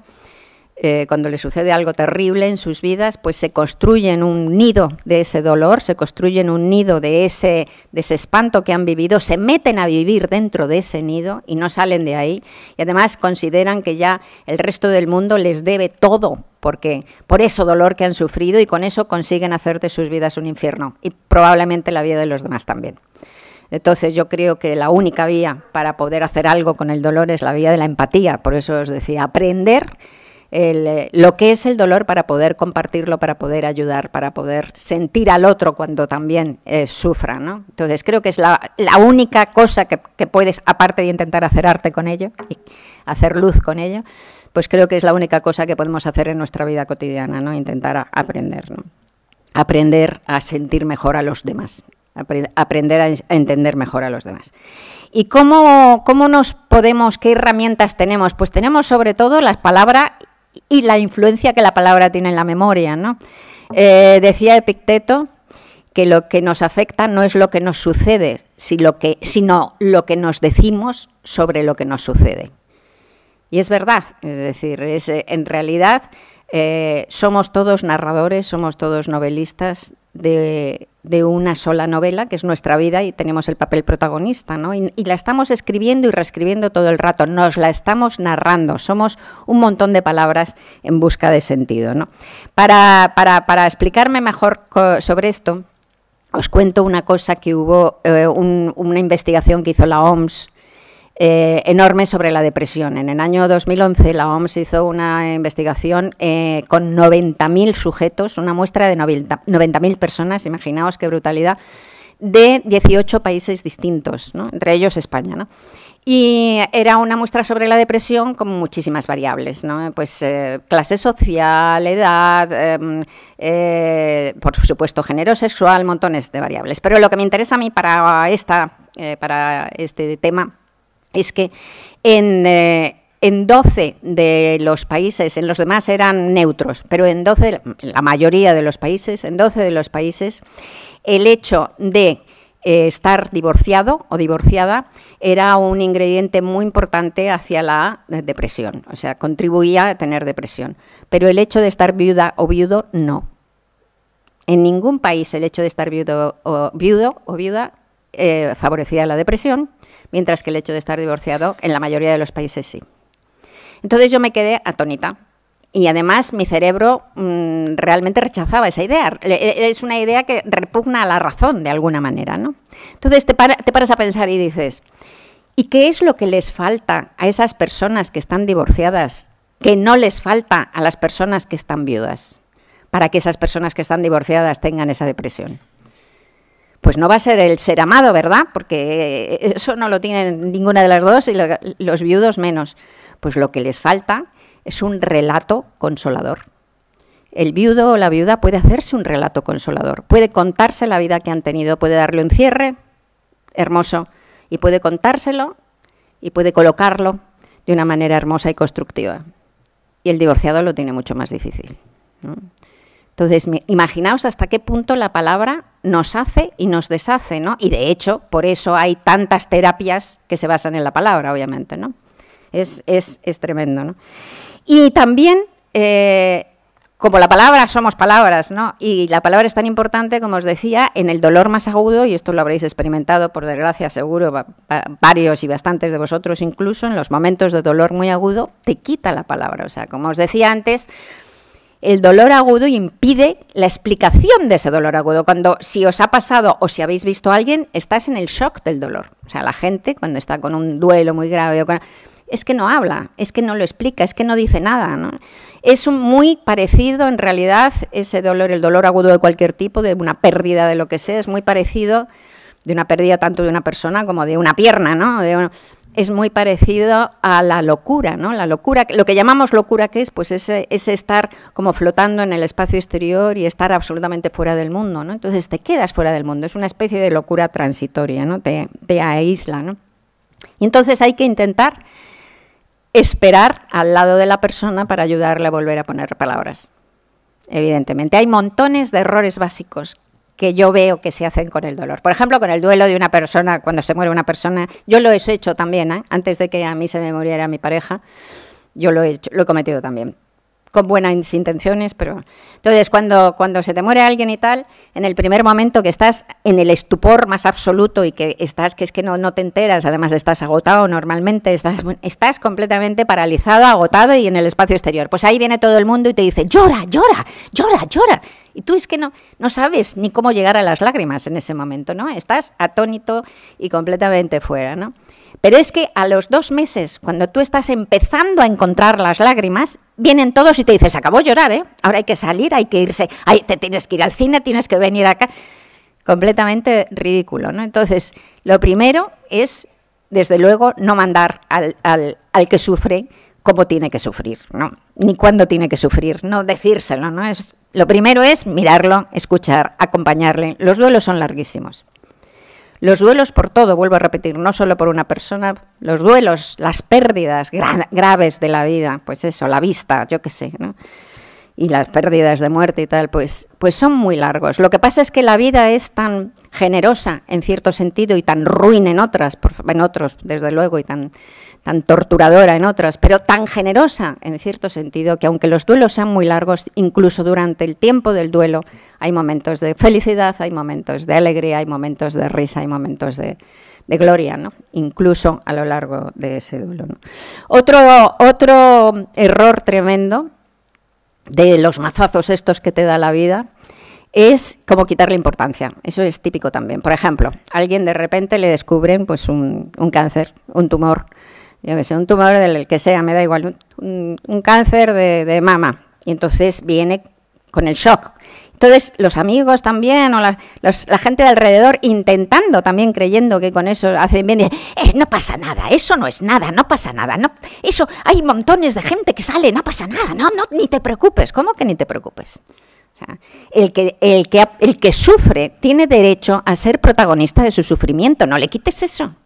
eh, cuando le sucede algo terrible en sus vidas, pues se construyen un nido de ese dolor, se construyen un nido de ese, de espanto que han vivido, se meten a vivir dentro de ese nido y no salen de ahí. Y además consideran que ya el resto del mundo les debe todo porque por eso dolor que han sufrido y con eso consiguen hacer de sus vidas un infierno y probablemente la vida de los demás también. Entonces yo creo que la única vía para poder hacer algo con el dolor es la vía de la empatía, por eso os decía, aprender eh, lo que es el dolor para poder compartirlo, para poder ayudar, para poder sentir al otro cuando también eh, sufra. ¿no? Entonces creo que es la, única cosa que, puedes, aparte de intentar hacer arte con ello, y hacer luz con ello, pues creo que es la única cosa que podemos hacer en nuestra vida cotidiana, ¿no? intentar aprender. ¿no? Aprender a sentir mejor a los demás, aprender a, entender mejor a los demás. ¿Y cómo, cómo nos podemos, qué herramientas tenemos? Pues tenemos sobre todo las palabras y la influencia que la palabra tiene en la memoria. ¿no? Eh, decía Epicteto que lo que nos afecta no es lo que nos sucede, sino lo que nos decimos sobre lo que nos sucede. Y es verdad, es decir, es, eh, en realidad eh, somos todos narradores, somos todos novelistas de, una sola novela, que es nuestra vida, y tenemos el papel protagonista, Y, la estamos escribiendo y reescribiendo todo el rato, nos la estamos narrando, somos un montón de palabras en busca de sentido, Para, explicarme mejor sobre esto, os cuento una cosa que hubo, eh, una investigación que hizo la OMS eh, enorme sobre la depresión. En el año 2011 la OMS hizo una investigación eh, con 90.000 sujetos, una muestra de 90.000 personas, imaginaos qué brutalidad, de 18 países distintos, entre ellos España. Y era una muestra sobre la depresión con muchísimas variables, Pues eh, clase social, edad, em, por supuesto género sexual, montones de variables. Pero lo que me interesa a mí para, esta, para este tema es que en, eh, en 12 de los países, en los demás eran neutros, pero en 12, la mayoría de los países, en 12 de los países, el hecho de eh, estar divorciado o divorciada era un ingrediente muy importante hacia la depresión, o sea, contribuía a tener depresión. Pero el hecho de estar viuda o viudo, no. En ningún país el hecho de estar viudo o, viudo o viuda favorecida eh, favorecía la depresión, mientras que el hecho de estar divorciado en la mayoría de los países sí. Entonces yo me quedé atónita. Y además mi cerebro mm, realmente rechazaba esa idea. E, es una idea que repugna a la razón de alguna manera, ¿no? Entonces te, te paras a pensar y dices, ¿y qué es lo que les falta a esas personas que están divorciadas que no les falta a las personas que están viudas? para que esas personas que están divorciadas tengan esa depresión pues no va a ser el ser amado, ¿verdad? Porque eh, eso no lo tienen ninguna de las dos y los viudos menos. Pues lo que les falta es un relato consolador. El viudo o la viuda puede hacerse un relato consolador, puede contarse la vida que han tenido, puede darle un cierre hermoso y puede contárselo y puede colocarlo de una manera hermosa y constructiva. Y el divorciado lo tiene mucho más difícil. Entonces, imaginaos hasta qué punto la palabra nos hace y nos deshace, ¿no? Y de hecho, por eso hay tantas terapias que se basan en la palabra, obviamente, ¿no? Es, es, tremendo, ¿no? Y también, eh, como la palabra, somos palabras, ¿no? Y la palabra es tan importante, como os decía, en el dolor más agudo, y esto lo habréis experimentado, por desgracia, seguro, varios y bastantes de vosotros incluso, en los momentos de dolor muy agudo, te quita la palabra. O sea, como os decía antes, el dolor agudo impide la explicación de ese dolor agudo. Cuando si os ha pasado o si habéis visto a alguien, estás en el shock del dolor. O sea, la gente cuando está con un duelo muy grave es que no habla, es que no lo explica, es que no dice nada. Es muy parecido en realidad ese dolor, el dolor agudo de cualquier tipo, de una pérdida de lo que sea, es muy parecido de una pérdida tanto de una persona como de una pierna, ¿no? es muy parecido a la locura, ¿no? La locura, lo que llamamos locura que es, pues estar como flotando en el espacio exterior y estar absolutamente fuera del mundo, ¿no? Entonces te quedas fuera del mundo, es una especie de locura transitoria, ¿no? Te, aísla, Y entonces hay que intentar esperar al lado de la persona para ayudarle a volver a poner palabras. Evidentemente, hay montones de errores básicos que yo veo que se hacen con el dolor. Por ejemplo, con el duelo de una persona, cuando se muere una persona, yo lo he hecho también, ¿eh? antes de que a mí se me muriera mi pareja, yo lo he, hecho, lo he cometido también con buenas intenciones, pero entonces cuando, cuando se te muere alguien y tal, en el primer momento que estás en el estupor más absoluto y que estás, que es que no, no te enteras, además estás agotado normalmente, estás, estás completamente paralizado, agotado y en el espacio exterior. Pues ahí viene todo el mundo y te dice, llora, llora, llora, llora. Y tú es que no, no sabes ni cómo llegar a las lágrimas en ese momento, ¿no? Estás atónito y completamente fuera, ¿no? Pero es que a los dos meses, cuando tú estás empezando a encontrar las lágrimas, vienen todos y te dices, acabo de llorar, ¿eh? ahora hay que salir, hay que irse, te tienes que ir al cine, tienes que venir acá. Completamente ridículo, ¿no? Entonces, lo primero es, desde luego, no mandar al, al, al que sufre cómo tiene que sufrir, ¿no? Ni cuándo tiene que sufrir, no decírselo, ¿no? Es, lo primero es mirarlo, escuchar, acompañarle. Los duelos son larguísimos. Los duelos por todo, vuelvo a repetir, no solo por una persona, los duelos, las pérdidas graves de la vida, pues eso, la vista, yo qué sé, y las pérdidas de muerte y tal, pues, pues son muy largos. Lo que pasa es que la vida es tan generosa en cierto sentido y tan ruin en otras, en otros, desde luego, y tan tan torturadora en otras, pero tan generosa en cierto sentido, que aunque los duelos sean muy largos, incluso durante el tiempo del duelo hay momentos de felicidad, hay momentos de alegría, hay momentos de risa, hay momentos de, gloria, incluso a lo largo de ese duelo. Otro, otro error tremendo de los mazazos estos que te da la vida es como quitarle importancia. Eso es típico también. Por ejemplo, a alguien de repente le descubren pues, un, un cáncer, un tumor, yo que sé, un tumor del que sea, me da igual, un, cáncer de, mama. Y entonces viene con el shock. Entonces los amigos también o la, gente de alrededor intentando también creyendo que con eso hacen bien, dicen, eh, no pasa nada, eso no es nada, no pasa nada, no, eso hay montones de gente que sale, no pasa nada, no, no, ni te preocupes, ¿cómo que ni te preocupes? el que, el, que, el que sufre tiene derecho a ser protagonista de su sufrimiento, no le quites eso.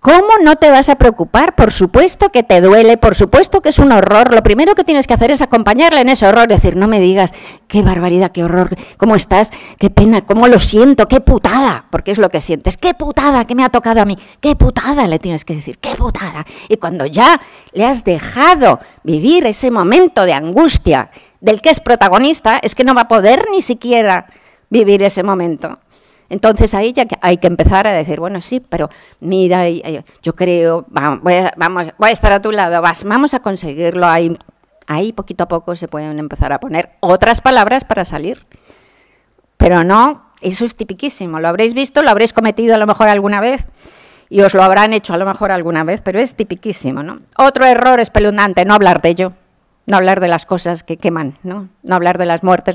¿Cómo no te vas a preocupar? Por supuesto que te duele, por supuesto que es un horror. Lo primero que tienes que hacer es acompañarle en ese horror, decir, no me digas, qué barbaridad, qué horror, cómo estás, qué pena, cómo lo siento, qué putada, porque es lo que sientes, qué putada, que me ha tocado a mí, qué putada, le tienes que decir, qué putada. Y cuando ya le has dejado vivir ese momento de angustia del que es protagonista, es que no va a poder ni siquiera vivir ese momento. Entonces ahí ya hay que empezar a decir, bueno, sí, pero mira, eh, yo creo, voy a, vamos, a estar a tu lado, vas, vamos a conseguirlo. Ahí, ahí poquito a poco se pueden empezar a poner otras palabras para salir. Pero no, eso es tipiquísimo. Lo habréis visto, lo habréis cometido a lo mejor alguna vez y os lo habrán hecho a lo mejor alguna vez, pero es tipiquísimo, ¿no? Otro error espeluznante, no hablar de ello no hablar de las cosas que queman, ¿no? no hablar de las muertes,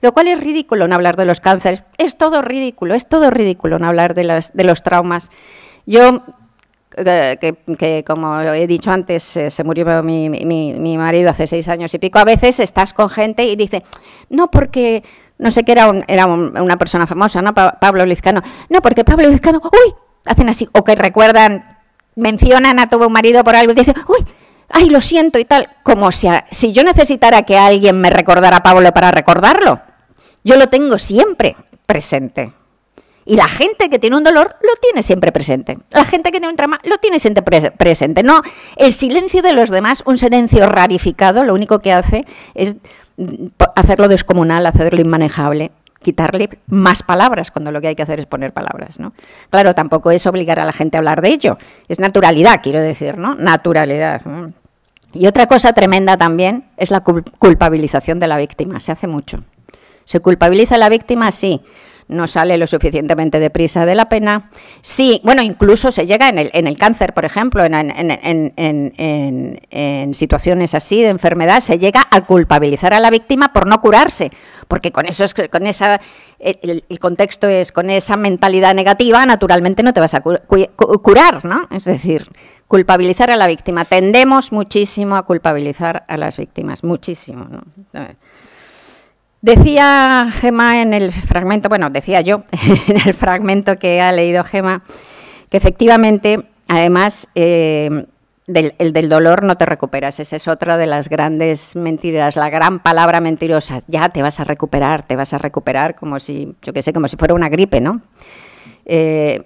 lo cual es ridículo no hablar de los cánceres, es todo ridículo, es todo ridículo no hablar de, las, de los traumas. Yo, eh, que, como he dicho antes, eh, se murió mi, mi, marido hace seis años y pico, a veces estás con gente y dice, no, porque... No sé qué era, un, era una persona famosa, ¿no? Pablo Lizcano. No, porque Pablo Lizcano, uy, hacen así, o que recuerdan, mencionan a tu marido por algo y dicen, uy, ay, lo siento y tal, como si, si yo necesitara que alguien me recordara a Pablo para recordarlo. Yo lo tengo siempre presente. Y la gente que tiene un dolor lo tiene siempre presente. La gente que tiene un trauma lo tiene siempre presente. No, el silencio de los demás, un silencio rarificado, lo único que hace es mm, hacerlo descomunal, hacerlo inmanejable, quitarle más palabras cuando lo que hay que hacer es poner palabras, ¿no? Claro, tampoco es obligar a la gente a hablar de ello, es naturalidad, quiero decir, ¿no? Naturalidad. Mm. Y otra cosa tremenda también es la culpabilización de la víctima. Se hace mucho. Se culpabiliza a la víctima, sí, no sale lo suficientemente deprisa de la pena. Sí, bueno, incluso se llega en el, cáncer, por ejemplo, en, situaciones así de enfermedad, se llega a culpabilizar a la víctima por no curarse, porque con eso es, con esa el, el, contexto es con esa mentalidad negativa, naturalmente no te vas a curar, ¿no? Es decir, Culpabilizar a la víctima. Tendemos muchísimo a culpabilizar a las víctimas, muchísimo. Decía Gema en el fragmento, bueno, decía yo en el fragmento que ha leído Gema, que efectivamente, además, eh, del, el del dolor no te recuperas. Esa es otra de las grandes mentiras, la gran palabra mentirosa. Ya te vas a recuperar, te vas a recuperar, como si, yo qué sé, como si fuera una gripe, ¿no? Eh,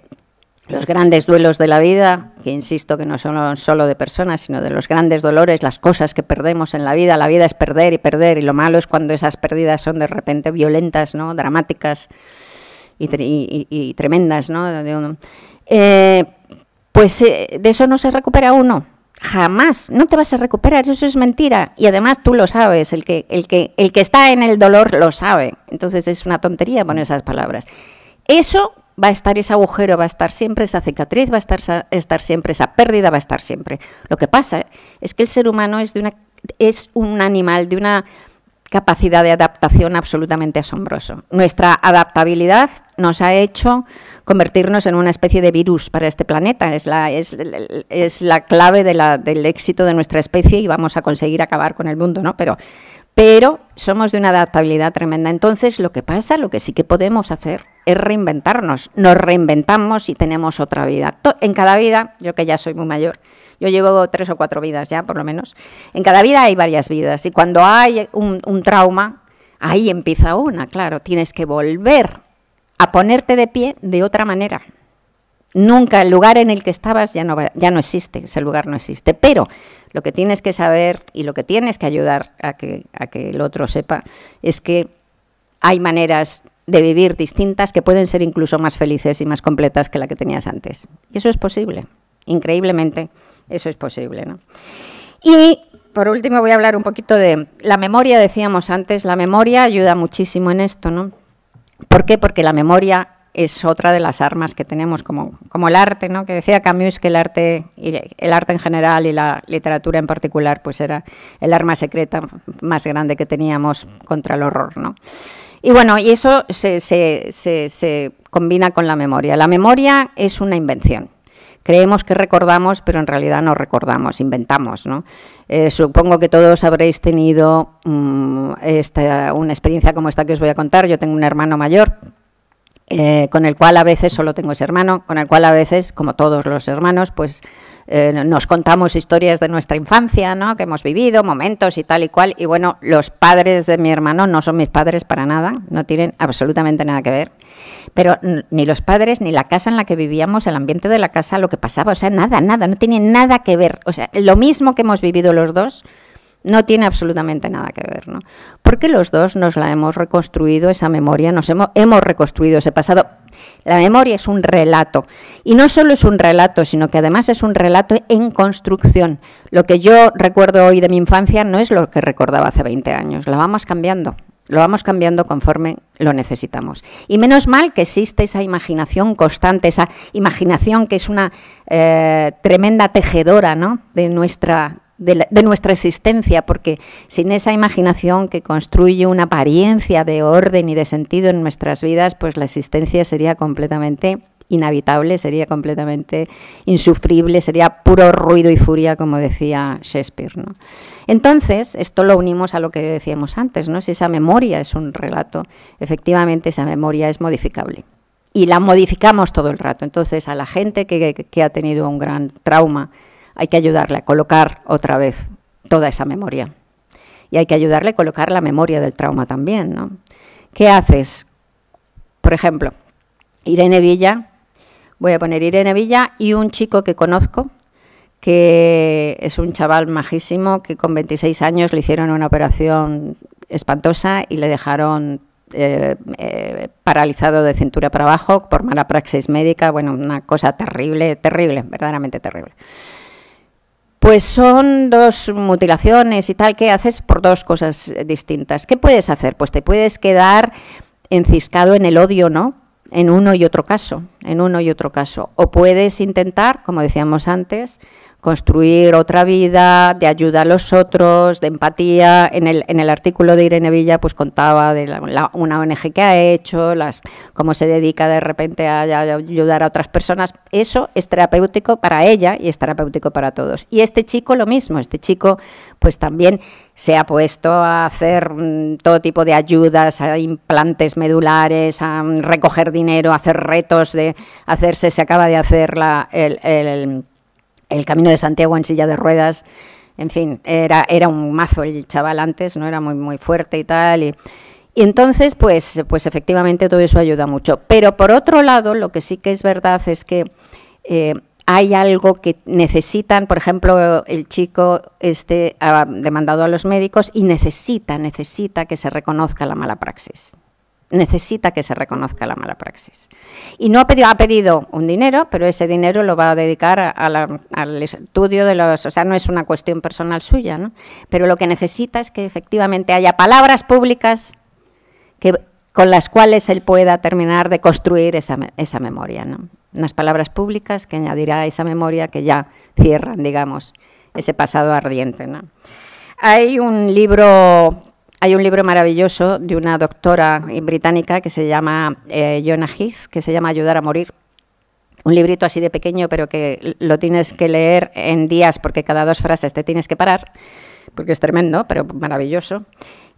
los grandes duelos de la vida, que insisto que no son solo de personas, sino de los grandes dolores, las cosas que perdemos en la vida. La vida es perder y perder, y lo malo es cuando esas pérdidas son de repente violentas, ¿no? dramáticas y, tremendas. ¿no? Eh, pues eh, de eso no se recupera uno. Jamás, no te vas a recuperar, eso es mentira. Y además tú lo sabes, el que, el que, el que está en el dolor lo sabe. Entonces es una tontería poner esas palabras. Eso va a estar ese agujero, va a estar siempre esa cicatriz, va a estar, estar siempre esa pérdida, va a estar siempre. Lo que pasa es que el ser humano es, de una, un animal de una capacidad de adaptación absolutamente asombroso. Nuestra adaptabilidad nos ha hecho convertirnos en una especie de virus para este planeta. Es la, la clave del éxito de nuestra especie y vamos a conseguir acabar con el mundo, ¿no? Pero, pero somos de una adaptabilidad tremenda. Entonces, lo que pasa, lo que sí que podemos hacer es reinventarnos. Nos reinventamos y tenemos otra vida. En cada vida, yo que ya soy muy mayor, yo llevo tres o cuatro vidas ya, por lo menos. En cada vida hay varias vidas. Y cuando hay un, trauma, ahí empieza una, claro. Tienes que volver a ponerte de pie de otra manera. Nunca el lugar en el que estabas ya no, ya no existe, ese lugar no existe. Pero lo que tienes que saber y lo que tienes que ayudar a que, a que el otro sepa es que hay maneras de vivir distintas que pueden ser incluso más felices y más completas que la que tenías antes. Y eso es posible, increíblemente eso es posible. ¿no? Y por último voy a hablar un poquito de la memoria, decíamos antes, la memoria ayuda muchísimo en esto. ¿no? ¿Por qué? Porque la memoria es otra de las armas que tenemos, como, como el arte, ¿no? que decía Camus que el arte, y el arte en general y la literatura en particular pues era el arma secreta más grande que teníamos contra el horror. ¿no? Y bueno, y eso se, combina con la memoria. La memoria es una invención. Creemos que recordamos, pero en realidad no recordamos, inventamos. ¿no? Eh, supongo que todos habréis tenido mm, esta, una experiencia como esta que os voy a contar. Yo tengo un hermano mayor, eh, con el cual a veces, solo tengo ese hermano, con el cual a veces, como todos los hermanos, pues eh, nos contamos historias de nuestra infancia, ¿no? que hemos vivido, momentos y tal y cual. Y bueno, los padres de mi hermano no son mis padres para nada, no tienen absolutamente nada que ver. Pero ni los padres, ni la casa en la que vivíamos, el ambiente de la casa, lo que pasaba, o sea, nada, nada, no tiene nada que ver. O sea, lo mismo que hemos vivido los dos, no tiene absolutamente nada que ver, ¿no? Porque los dos nos la hemos reconstruido, esa memoria, nos hemos, hemos reconstruido ese pasado la memoria es un relato. Y no solo es un relato, sino que además es un relato en construcción. Lo que yo recuerdo hoy de mi infancia no es lo que recordaba hace 20 años. Lo vamos cambiando. Lo vamos cambiando conforme lo necesitamos. Y menos mal que existe esa imaginación constante, esa imaginación que es una eh, tremenda tejedora de nuestra de, nuestra existencia, porque sin esa imaginación que construye una apariencia de orden y de sentido en nuestras vidas, pues la existencia sería completamente inhabitable, sería completamente insufrible, sería puro ruido y furia, como decía Shakespeare. ¿no? Entonces, esto lo unimos a lo que decíamos antes, ¿no? si esa memoria es un relato, efectivamente esa memoria es modificable y la modificamos todo el rato. Entonces, a la gente que ha tenido un gran trauma, hay que ayudarle a colocar otra vez toda esa memoria. Y hay que ayudarle a colocar la memoria del trauma también. ¿no? ¿Qué haces? Por ejemplo, Irene Villa, voy a poner Irene Villa y un chico que conozco, que es un chaval majísimo, que con 26 años le hicieron una operación espantosa y le dejaron eh, eh, paralizado de cintura para abajo por mala praxis médica, bueno, una cosa terrible, terrible, verdaderamente terrible. Pues son dos mutilaciones y tal que haces por dos cosas eh, distintas. ¿Qué puedes hacer? Pues te puedes quedar enciscado en el odio, ¿no? En uno y otro caso, en uno y otro caso. O puedes intentar, como decíamos antes, construir otra vida, de ayuda a los otros, de empatía. En el, en el artículo de Irene Villa pues contaba de una ONG que ha hecho, las, cómo se dedica de repente a, ayudar a otras personas. Eso es terapéutico para ella y es terapéutico para todos. Y este chico lo mismo, este chico pues también se ha puesto a hacer mm, todo tipo de ayudas, a implantes medulares, a mm, recoger dinero, a hacer retos, de hacerse, se acaba de hacer la, el el Camino de Santiago en silla de ruedas. En fin, era, un mazo el chaval antes, no era muy, muy fuerte y tal. Y, entonces, pues, pues efectivamente todo eso ayuda mucho. Pero por otro lado, lo que sí que es verdad es que eh, hay algo que necesitan, por ejemplo, el chico este ha demandado a los médicos y necesita, necesita que se reconozca la mala praxis necesita que se reconozca la mala praxis. Y no ha pedido, ha pedido un dinero, pero ese dinero lo va a dedicar al estudio de los, o sea, no es una cuestión personal suya, ¿no? Pero lo que necesita es que efectivamente haya palabras públicas que, con las cuales él pueda terminar de construir esa, esa memoria, ¿no? Unas palabras públicas que añadirá a esa memoria que ya cierran, digamos, ese pasado ardiente, ¿no? Hay un libro hay un libro maravilloso de una doctora británica que se llama eh, Jonah Heath, que se llama Ayudar a morir. Un librito así de pequeño, pero que lo tienes que leer en días porque cada dos frases te tienes que parar, porque es tremendo, pero maravilloso.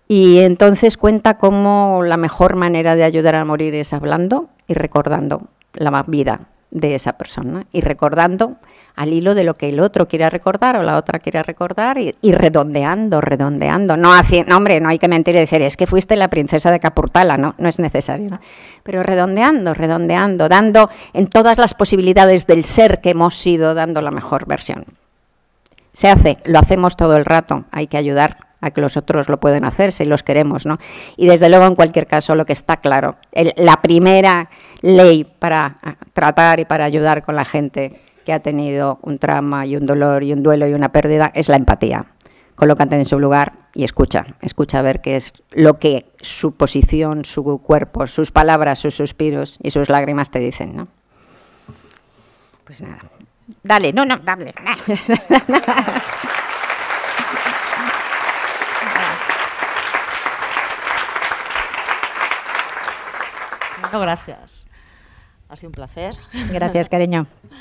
Y entonces cuenta cómo la mejor manera de ayudar a morir es hablando y recordando la vida de esa persona y recordando al hilo de lo que el otro quiera recordar o la otra quiera recordar y, redondeando, redondeando. No, hombre, no hay que mentir y decir, es que fuiste la princesa de Capurtala, no, no es necesario. Pero redondeando, redondeando, dando en todas las posibilidades del ser que hemos sido, dando la mejor versión. Se hace, lo hacemos todo el rato, hay que ayudar a que los otros lo pueden hacer si los queremos, ¿no? Y desde luego, en cualquier caso, lo que está claro, la primera ley para ah, tratar y para ayudar con la gente que ha tenido un trauma y un dolor y un duelo y una pérdida es la empatía. Colócate en su lugar y escucha, escucha a ver qué es lo que su posición, su cuerpo, sus palabras, sus suspiros y sus lágrimas te dicen, ¿no? Pues nada. Dale, no, no, dale. No, gracias. Ha sido un placer. Gracias, cariño.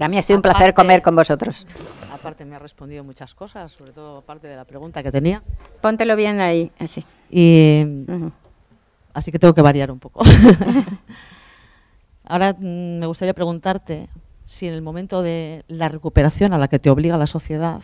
Para mí ha sido un placer comer con vosotros. Aparte me ha respondido muchas cosas, sobre todo parte de la pregunta que tenía. Póntelo bien ahí, así. Así que tengo que variar un poco. Ahora mm, me gustaría preguntarte si en el momento de la recuperación a la que te obliga la sociedad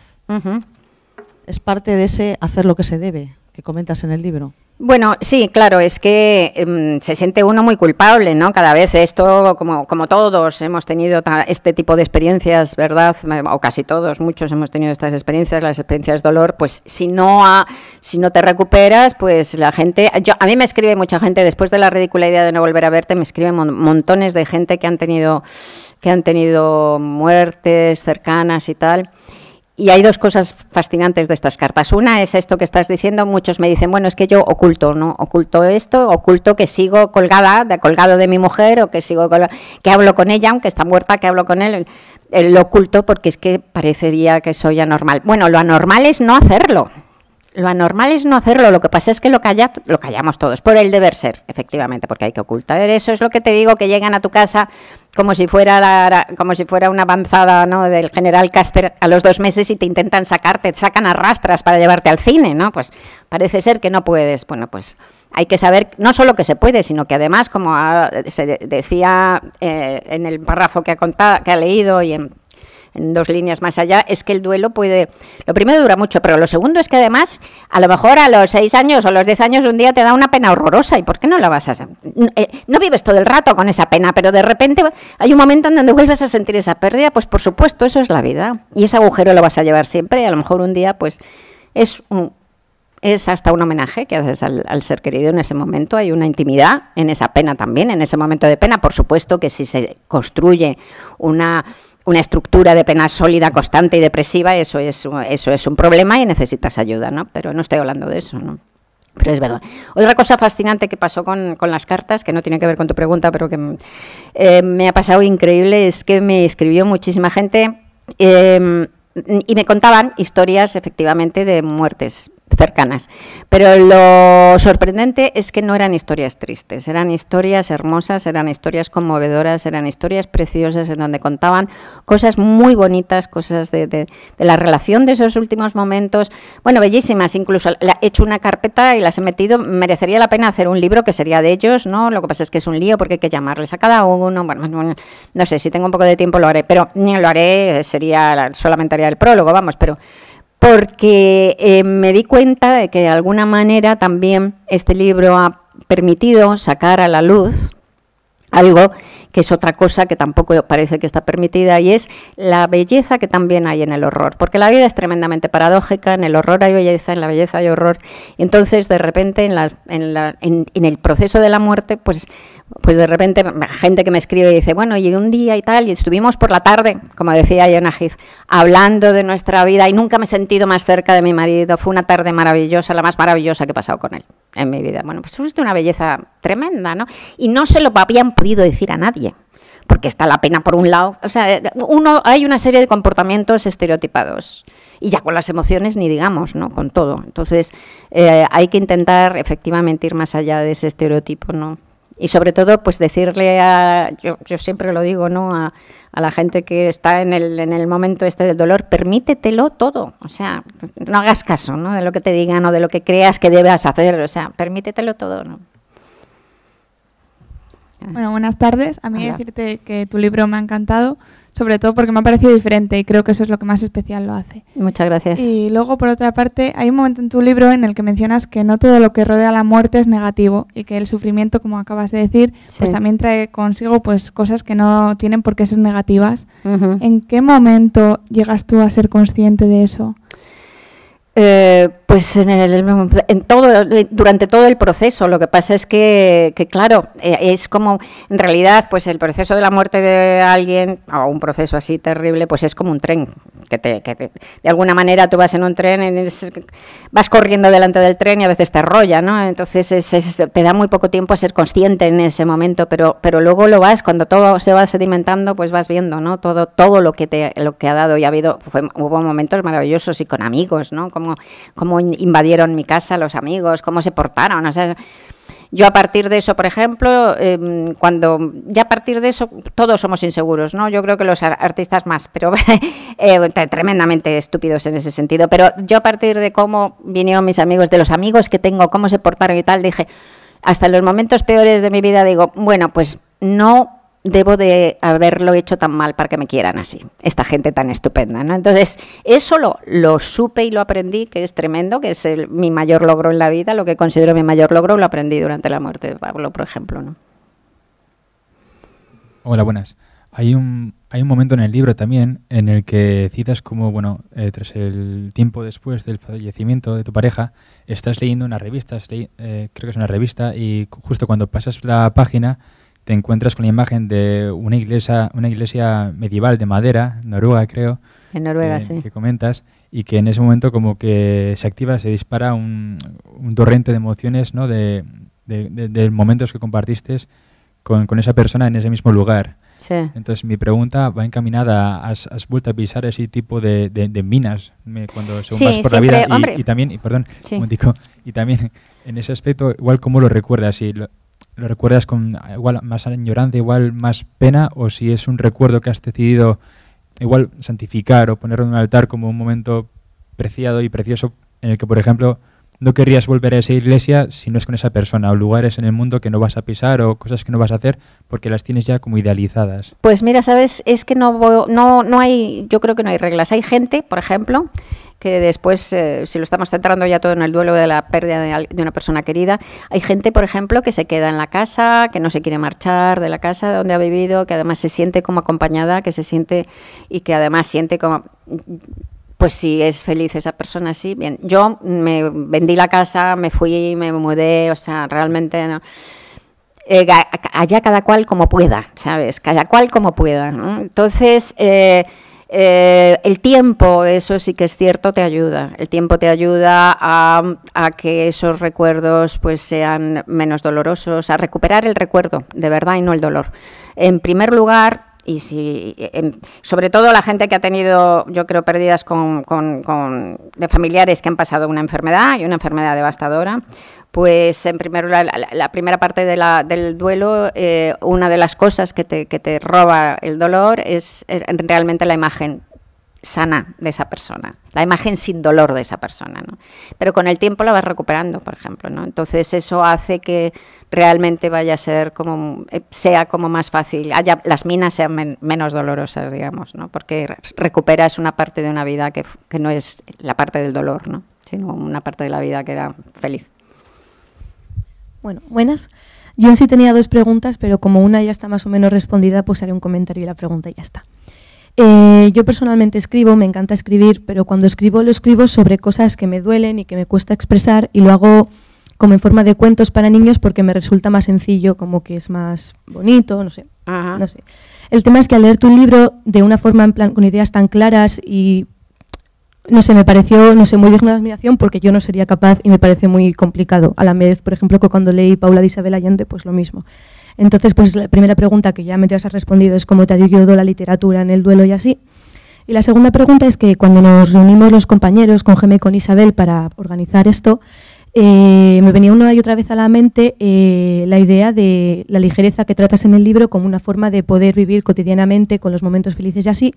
es parte de ese hacer lo que se debe que comentas en el libro. Bueno, sí, claro, es que em, se siente uno muy culpable, ¿no? Cada vez esto, como, como todos hemos tenido este tipo de experiencias, ¿verdad? O casi todos, muchos hemos tenido estas experiencias, las experiencias de dolor, pues si no, si no te recuperas, pues la gente... Yo, a mí me escribe mucha gente, después de la ridícula idea de no volver a verte, me escriben montones de gente que han tenido, que han tenido muertes cercanas y tal. Y hay dos cosas fascinantes de estas cartas. Una es esto que estás diciendo. Muchos me dicen, bueno, es que yo oculto, ¿no? Oculto esto, oculto que sigo colgada, de, colgado de mi mujer o que sigo que hablo con ella, aunque está muerta, que hablo con él. Eh, lo oculto porque es que parecería que soy anormal. Bueno, lo anormal es no hacerlo. Lo anormal es no hacerlo. Lo que pasa es que lo, calla, lo callamos todos, por el deber ser, efectivamente, porque hay que ocultar. Eso es lo que te digo, que llegan a tu casa como si fuera como si fuera una avanzada ¿no? del general Caster a los dos meses y te intentan sacarte, te sacan arrastras para llevarte al cine, ¿no? Pues parece ser que no puedes. Bueno, pues hay que saber no solo que se puede, sino que además, como ah, se decía eh, en el párrafo que ha, contado, que ha leído y en dos líneas más allá, es que el duelo puede... Lo primero dura mucho, pero lo segundo es que además, a lo mejor a los seis años o los diez años un día te da una pena horrorosa. ¿Y por qué no la vas a...? Eh, no, vives todo el rato con esa pena, pero de repente hay un momento en donde vuelves a sentir esa pérdida. Pues por supuesto, eso es la vida. Y ese agujero lo vas a llevar siempre. Y a lo mejor un día, pues, es es hasta un homenaje que haces al, ser querido en ese momento. Hay una intimidad en esa pena también, en ese momento de pena. Por supuesto que si se construye una una estructura de pena sólida, constante y depresiva, eso es, eso es un problema y necesitas ayuda, ¿no? Pero no estoy hablando de eso, ¿no? Pero es verdad. Otra cosa fascinante que pasó con, las cartas, que no tiene que ver con tu pregunta, pero que eh, me ha pasado increíble, es que me escribió muchísima gente em, y me contaban historias efectivamente de muertes cercanas. Pero lo sorprendente es que no eran historias tristes, eran historias hermosas, eran historias conmovedoras, eran historias preciosas en donde contaban cosas muy bonitas, cosas de, la relación de esos últimos momentos, bueno, bellísimas, incluso he hecho una carpeta y las he metido, merecería la pena hacer un libro que sería de ellos, ¿no? Lo que pasa es que es un lío porque hay que llamarles a cada uno, bueno, no sé, si tengo un poco de tiempo lo haré, pero ni lo haré, sería solamente haría el prólogo, vamos, pero porque eh, me di cuenta de que de alguna manera también este libro ha permitido sacar a la luz algo que es otra cosa que tampoco parece que está permitida y es la belleza que también hay en el horror, porque la vida es tremendamente paradójica, en el horror hay belleza, en la belleza hay horror, entonces de repente en, en el proceso de la muerte pues pues de repente gente que me escribe y dice, bueno, y un día y tal, y estuvimos por la tarde, como decía Iona hablando de nuestra vida y nunca me he sentido más cerca de mi marido. Fue una tarde maravillosa, la más maravillosa que he pasado con él en mi vida. Bueno, pues es una belleza tremenda, ¿no? Y no se lo habían podido decir a nadie porque está la pena por un lado. O sea, eh, uno, hay una serie de comportamientos estereotipados. Y ya con las emociones ni digamos, ¿no? Con todo. Entonces, eh, hay que intentar efectivamente ir más allá de ese estereotipo, ¿no? y sobre todo pues decirle a, yo, yo siempre lo digo, ¿no? A, a la gente que está en el, en el, momento este del dolor, permítetelo todo. O sea, no hagas caso ¿no? de lo que te digan o de lo que creas que debas hacer. O sea, permítetelo todo. ¿no? Bueno, buenas tardes. A mí decirte que tu libro me ha encantado sobre todo porque me ha parecido diferente y creo que eso es lo que más especial lo hace. Muchas gracias. Y luego, por otra parte, hay un momento en tu libro en el que mencionas que no todo lo que rodea la muerte es negativo y que el sufrimiento, como acabas de decir, pues también trae consigo pues cosas que no tienen por qué ser negativas. ¿En qué momento llegas tú a ser consciente de eso? Eh, pues en, el, en todo, durante todo el proceso. Lo que pasa es que, claro, eh, es como, en realidad, pues el proceso de la muerte de alguien, o un proceso así terrible, pues es como un tren. Que, de alguna manera tú vas en un tren, vas corriendo delante del tren y a veces te arrolla, ¿no? Entonces te da muy poco tiempo a ser consciente en ese momento, pero, pero luego lo vas, cuando todo se va sedimentando, pues vas viendo, ¿no? Todo, todo lo que te, ha dado y ha habido, hubo momentos maravillosos y con amigos, ¿no? Como, como invadieron mi casa los amigos, cómo se portaron. O sea, yo a partir de eso, por ejemplo, em, cuando ya a partir de eso todos somos inseguros, ¿no? Yo creo que los artistas más, pero eh, tremendamente estúpidos en ese sentido. Pero yo a partir de cómo vinieron mis amigos, de los amigos que tengo, cómo se portaron y tal, dije, hasta los momentos peores de mi vida digo, bueno, pues no debo de haberlo hecho tan mal para que me quieran así, esta gente tan estupenda, ¿no? Entonces, eso lo, supe y lo aprendí, que es tremendo, que es mi mayor logro en la vida, lo que considero mi mayor logro, lo aprendí durante la muerte de Pablo, por ejemplo, ¿no? Hola, buenas. Hay un, hay un momento en el libro también en el que citas como, bueno, eh, tras el tiempo después del fallecimiento de tu pareja, estás leyendo una revista, eh, creo que es una revista, y justo cuando pasas la página te encuentras con la imagen de una iglesia, una iglesia medieval de madera, Noruega creo. En Noruega, eh, sí. Que comentas, y que en ese momento como que se activa, se dispara un, torrente de emociones, ¿no? De, momentos que compartiste con, esa persona en ese mismo lugar. Sí. Entonces mi pregunta va encaminada, ¿has, vuelto a pisar ese tipo de, minas cuando se sí, por la vida? Y, también, y, perdón, y también en ese aspecto, igual cómo lo recuerdas, si lo recuerdas con ah, igual más añoranza, igual más pena, o si es un recuerdo que has decidido igual santificar o ponerlo en un altar como un momento preciado y precioso en el que, por ejemplo, no querrías volver a esa iglesia si no es con esa persona o lugares en el mundo que no vas a pisar o cosas que no vas a hacer porque las tienes ya como idealizadas. Pues mira, sabes, es que no no no hay, yo creo que no hay reglas. Hay gente, por ejemplo, que después, eh, si lo estamos centrando ya todo en el duelo de la pérdida de, una persona querida, hay gente, por ejemplo, que se queda en la casa, que no se quiere marchar de la casa donde ha vivido, que además se siente como acompañada, que se siente y que además siente como... Pues si es feliz esa persona, sí, bien. Yo me vendí la casa, me fui, me mudé, o sea, realmente no. Eh, allá cada cual como pueda, ¿sabes? Cada cual como pueda. Entonces, eh, eh, el tiempo, eso sí que es cierto, te ayuda. El tiempo te ayuda a, a, que esos recuerdos pues, sean menos dolorosos, a recuperar el recuerdo, de verdad, y no el dolor. En primer lugar, y si, em, sobre todo la gente que ha tenido, yo creo, pérdidas con, de familiares que han pasado una enfermedad y una enfermedad devastadora, pues en primer la, primera parte del duelo, eh, una de las cosas que te, roba el dolor es eh, realmente la imagen sana de esa persona, la imagen sin dolor de esa persona, ¿no? Pero con el tiempo la vas recuperando, por ejemplo, ¿no? Entonces eso hace que realmente vaya a ser como eh, sea como más fácil, haya, las minas sean menos dolorosas, digamos, ¿no? Porque recuperas una parte de una vida que, no es la parte del dolor, ¿no? Sino una parte de la vida que era feliz. Bueno, buenas. Yo sí tenía dos preguntas, pero como una ya está más o menos respondida, pues haré un comentario y la pregunta ya está. Eh, yo personalmente escribo, me encanta escribir, pero cuando escribo lo escribo sobre cosas que me duelen y que me cuesta expresar y lo hago como en forma de cuentos para niños porque me resulta más sencillo, como que es más bonito, no sé. No sé. El tema es que al leer tu libro de una forma en plan con ideas tan claras y no sé, me pareció, no sé, muy digno de admiración porque yo no sería capaz y me parece muy complicado. A la vez, por ejemplo, que cuando leí Paula de Isabel Allende, pues lo mismo. Entonces, pues la primera pregunta que ya me te has respondido es cómo te ha la literatura en el duelo y así. Y la segunda pregunta es que cuando nos reunimos los compañeros con Gemé y con Isabel para organizar esto, eh, me venía una y otra vez a la mente eh, la idea de la ligereza que tratas en el libro como una forma de poder vivir cotidianamente con los momentos felices y así.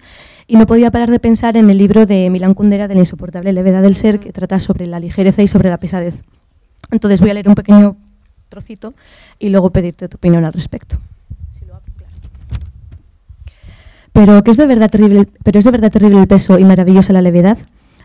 Y no podía parar de pensar en el libro de Milán Kundera de la insoportable levedad del ser, que trata sobre la ligereza y sobre la pesadez. Entonces voy a leer un pequeño trocito y luego pedirte tu opinión al respecto. Pero, es verdad terrible, pero es de verdad terrible el peso y maravillosa la levedad.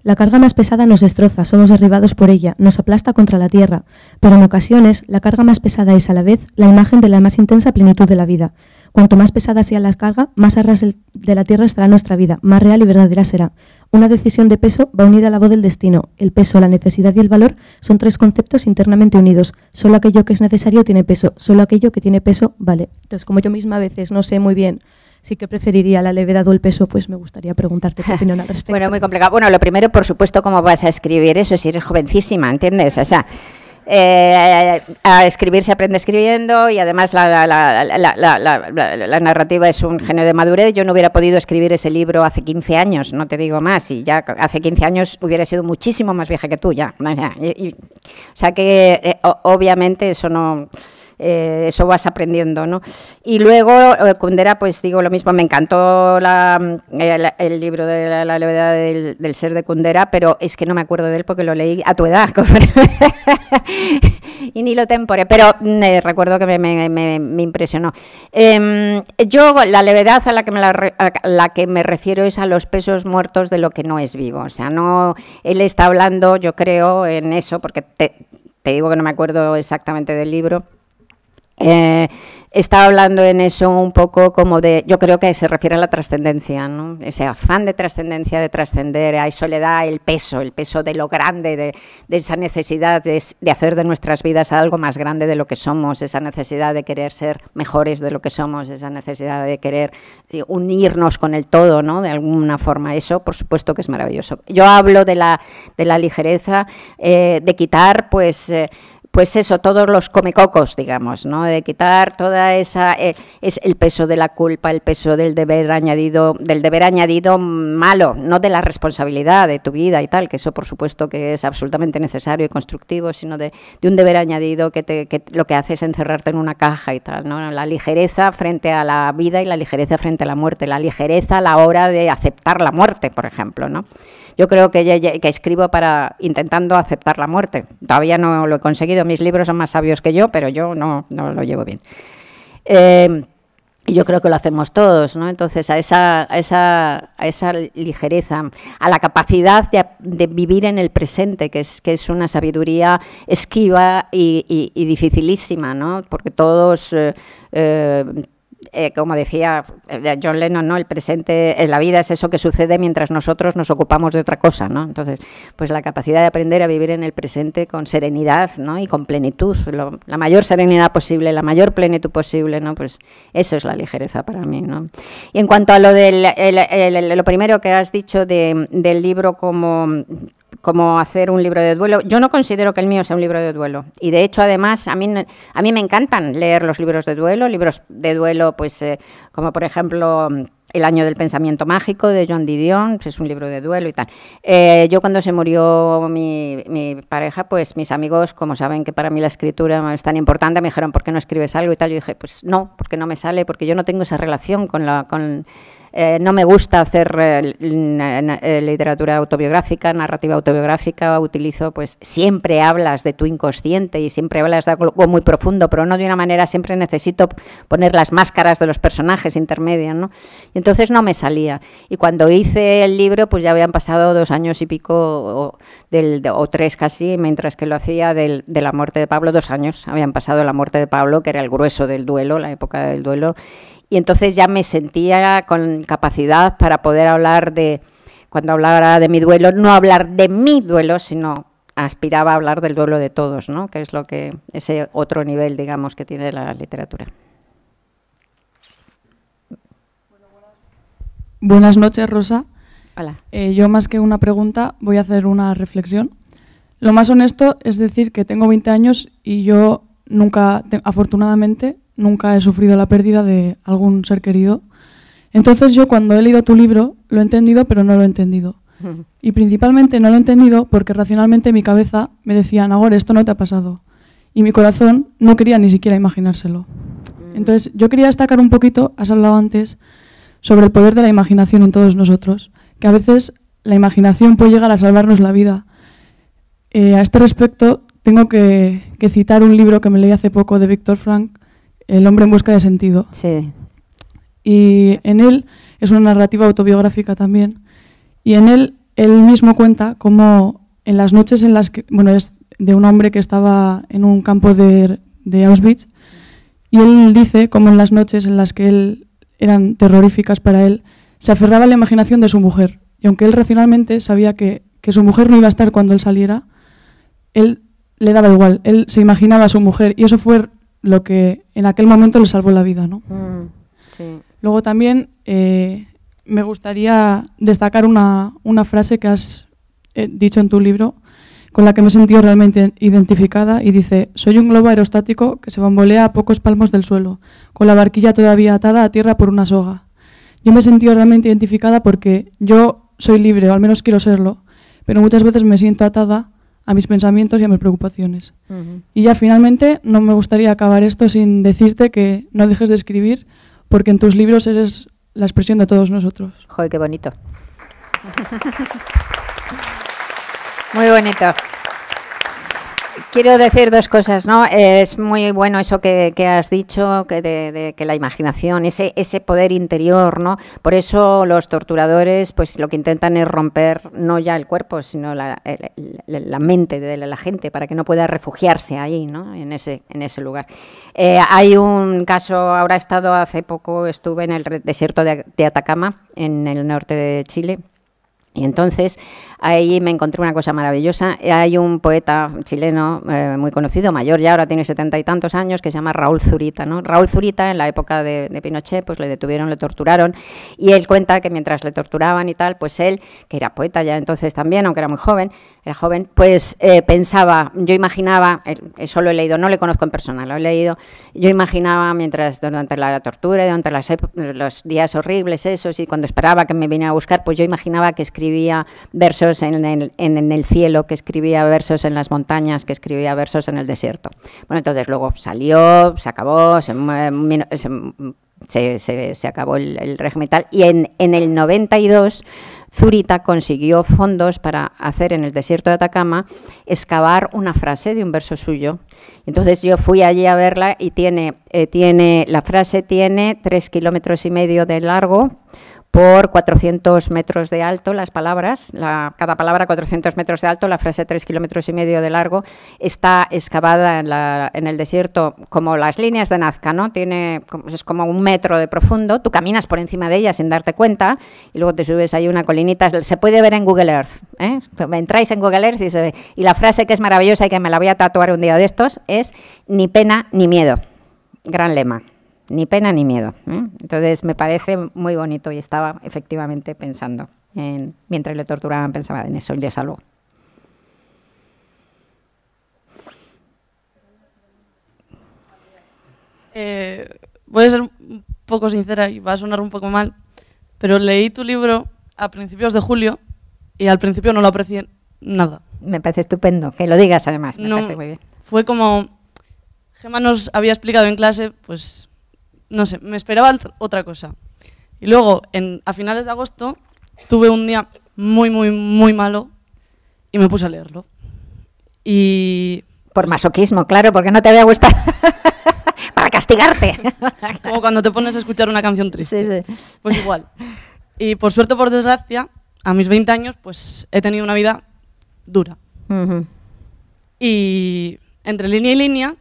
La carga más pesada nos destroza, somos derribados por ella, nos aplasta contra la tierra, pero en ocasiones la carga más pesada es a la vez la imagen de la más intensa plenitud de la vida. Cuanto más pesada sea la carga, más arras de la tierra estará nuestra vida, más real y verdadera será. Una decisión de peso va unida a la voz del destino. El peso, la necesidad y el valor son tres conceptos internamente unidos. Solo aquello que es necesario tiene peso, solo aquello que tiene peso vale. Entonces, como yo misma a veces no sé muy bien sí que preferiría la levedad o el peso, pues me gustaría preguntarte tu opinión al respecto. bueno, muy complicado. Bueno, lo primero, por supuesto, cómo vas a escribir eso si eres jovencísima, ¿entiendes? O sea, eh, a escribir se aprende escribiendo y además la, narrativa es un género de madurez. Yo no hubiera podido escribir ese libro hace 15 años, no te digo más, y ya hace 15 años hubiera sido muchísimo más vieja que tú ya. O sea, que eh, obviamente eso no... Eh, eso vas aprendiendo, ¿no? Y luego eh, Kundera, pues digo lo mismo, me encantó mm, el, libro de la, levedad del, ser de Kundera, pero es que no me acuerdo de él porque lo leí a tu edad, y ni lo tempore, pero mm, eh, recuerdo que me, impresionó. Em, yo la levedad a la, que me la, que me refiero es a los pesos muertos de lo que no es vivo, o sea, no, él está hablando, yo creo, en eso, porque te digo que no me acuerdo exactamente del libro, eh, estaba hablando en eso un poco como de, yo creo que se refiere a la trascendencia, ese afán de trascendencia, de trascender, a eso le da el peso, el peso de lo grande, de, esa necesidad de, hacer de nuestras vidas algo más grande de lo que somos, esa necesidad de querer ser mejores de lo que somos, esa necesidad de querer eh, unirnos con el todo, ¿no? de alguna forma, eso por supuesto que es maravilloso. Yo hablo de la, de la ligereza, eh, de quitar pues... Eh, pues eso, todos los comecocos, digamos, ¿no? De quitar toda esa eh, es el peso de la culpa, el peso del deber añadido, del deber añadido malo, no de la responsabilidad de tu vida y tal, que eso por supuesto que es absolutamente necesario y constructivo, sino de, un deber añadido que, que lo que hace es encerrarte en una caja y tal, ¿no? La ligereza frente a la vida y la ligereza frente a la muerte, la ligereza a la hora de aceptar la muerte, por ejemplo, ¿no? Yo creo que, escribo para intentando aceptar la muerte. Todavía no lo he conseguido, mis libros son más sabios que yo, pero yo no, lo llevo bien. Eh, y yo creo que lo hacemos todos, ¿no? Entonces, a esa, a esa, a esa ligereza, a la capacidad de, vivir en el presente, que es, es una sabiduría esquiva y, dificilísima, ¿no? Porque todos eh, eh, eh, como decía eh, John Lennon, ¿no? el presente en la vida es eso que sucede mientras nosotros nos ocupamos de otra cosa. ¿no? Entonces, pues la capacidad de aprender a vivir en el presente con serenidad ¿no? y con plenitud, la mayor serenidad posible, la mayor plenitud posible, ¿no? pues eso es la ligereza para mí. ¿no? Y en cuanto a lo, del, lo primero que has dicho del libro como como hacer un libro de duelo. Yo no considero que el mío sea un libro de duelo. Y de hecho, además, a mí, a mí me encantan leer los libros de duelo, libros de duelo, pues eh, como por ejemplo... Mm, el año del pensamiento mágico de Joan Didion, que es un libro de duelo y tal. Eh, yo cuando se murió mi, mi, pareja, pues mis amigos, como saben que para mí la escritura es tan importante, me dijeron, ¿por qué no escribes algo y tal? Yo dije, pues no, porque no me sale, porque yo no tengo esa relación con la, con, eh, no me gusta hacer eh, eh, literatura autobiográfica, narrativa autobiográfica, utilizo, pues siempre hablas de tu inconsciente y siempre hablas de algo muy profundo, pero no de una manera, siempre necesito poner las máscaras de los personajes intermedios, ¿no? Y entonces no me salía. Y cuando hice el libro, pues ya habían pasado dos años y pico, o, del, o tres casi, mientras que lo hacía de la muerte de Pablo, dos años habían pasado de la muerte de Pablo, que era el grueso del duelo, la época del duelo, y entonces ya me sentía con capacidad para poder hablar de, cuando hablara de mi duelo, no hablar de mi duelo, sino aspiraba a hablar del duelo de todos, ¿no? que es lo que ese otro nivel, digamos, que tiene la literatura. Buenas noches, Rosa. Hola. Eh, yo más que una pregunta voy a hacer una reflexión. Lo más honesto es decir que tengo 20 años y yo nunca, afortunadamente, nunca he sufrido la pérdida de algún ser querido. Entonces yo cuando he leído tu libro lo he entendido, pero no lo he entendido. Y principalmente no lo he entendido porque racionalmente mi cabeza me decía, Nagor, esto no te ha pasado. Y mi corazón no quería ni siquiera imaginárselo. Mm. Entonces yo quería destacar un poquito, has hablado antes, sobre el poder de la imaginación en todos nosotros, que a veces la imaginación puede llegar a salvarnos la vida. Eh, a este respecto, tengo que, que citar un libro que me leí hace poco de Víctor Frank, el hombre en busca de sentido. Sí. Y en él es una narrativa autobiográfica también. Y en él él mismo cuenta cómo en las noches en las que, bueno, es de un hombre que estaba en un campo de, Auschwitz, y él dice cómo en las noches en las que él eran terroríficas para él, se aferraba a la imaginación de su mujer. Y aunque él racionalmente sabía que, que su mujer no iba a estar cuando él saliera, él le daba igual, él se imaginaba a su mujer y eso fue lo que en aquel momento le salvó la vida, ¿no? Mm, Luego también eh, me gustaría destacar una, frase que has eh, dicho en tu libro, con la que me he sentido realmente identificada y dice, soy un globo aerostático que se bambolea a pocos palmos del suelo, con la barquilla todavía atada a tierra por una soga. Yo me he sentido realmente identificada porque yo soy libre, o al menos quiero serlo, pero muchas veces me siento atada a mis pensamientos y a mis preocupaciones. Y ya finalmente, no me gustaría acabar esto sin decirte que no dejes de escribir, porque en tus libros eres la expresión de todos nosotros. Joder, qué bonito. Muy bonito. Quiero decir dos cosas, ¿no? Es muy bueno eso que, has dicho, que, que la imaginación, ese, ese poder interior, ¿no? Por eso los torturadores, pues lo que intentan es romper no ya el cuerpo, sino la, mente de la, gente, para que no pueda refugiarse ahí, ¿no? En ese, en ese lugar. Eh, hay un caso, ahora he estado hace poco, estuve en el desierto de, de Atacama, en el norte de Chile, y entonces Ahí me encontré una cosa maravillosa. Hay un poeta chileno eh, muy conocido, mayor ya, ahora tiene setenta y tantos años, que se llama Raúl Zurita. ¿no? Raúl Zurita, en la época de, Pinochet, pues le detuvieron, le torturaron. Y él cuenta que mientras le torturaban y tal, pues él, que era poeta ya entonces también, aunque era muy joven, era joven, pues eh, pensaba, yo imaginaba, eso lo he leído, no le conozco en persona, lo he leído, yo imaginaba mientras durante la tortura, durante los días horribles esos, y cuando esperaba que me viniera a buscar, pues yo imaginaba que escribía versos en el, cielo, que escribía versos en las montañas, que escribía versos en el desierto. Bueno, entonces luego salió, se acabó, se, eh, se acabó el, régimen y tal. Y en, en, el 92, Zurita consiguió fondos para hacer en el desierto de Atacama excavar una frase de un verso suyo. Entonces yo fui allí a verla y tiene, eh, tiene la frase tiene tres kilómetros y medio de largo, por 400 metros de alto las palabras, la, cada palabra 400 metros de alto, la frase 3 kilómetros y medio de largo, está excavada en, el desierto como las líneas de Nazca, ¿no? Tiene, es como un metro de profundo, tú caminas por encima de ella sin darte cuenta y luego te subes ahí una colinita, se puede ver en Google Earth, ¿eh? entráis en Google Earth y se ve. Y la frase que es maravillosa y que me la voy a tatuar un día de estos es ni pena ni miedo. Gran lema ni pena ni miedo. ¿eh? Entonces me parece muy bonito y estaba efectivamente pensando en, mientras le torturaban pensaba en eso y le salvó. Eh, voy a ser un poco sincera y va a sonar un poco mal, pero leí tu libro a principios de julio y al principio no lo aprecié nada. Me parece estupendo que lo digas además, muy bien. Fue como Gemma nos había explicado en clase, pues no sé, me esperaba otra cosa. Y luego, a finales de agosto, tuve un día muy, muy, muy malo y me puse a leerlo. Y... Por masoquismo, claro, porque no te había gustado. Para castigarte. Como cuando te pones a escuchar una canción triste. Pues igual. Y por suerte, por desgracia, a mis 20 años, pues he tenido una vida dura. Y entre línea y línea,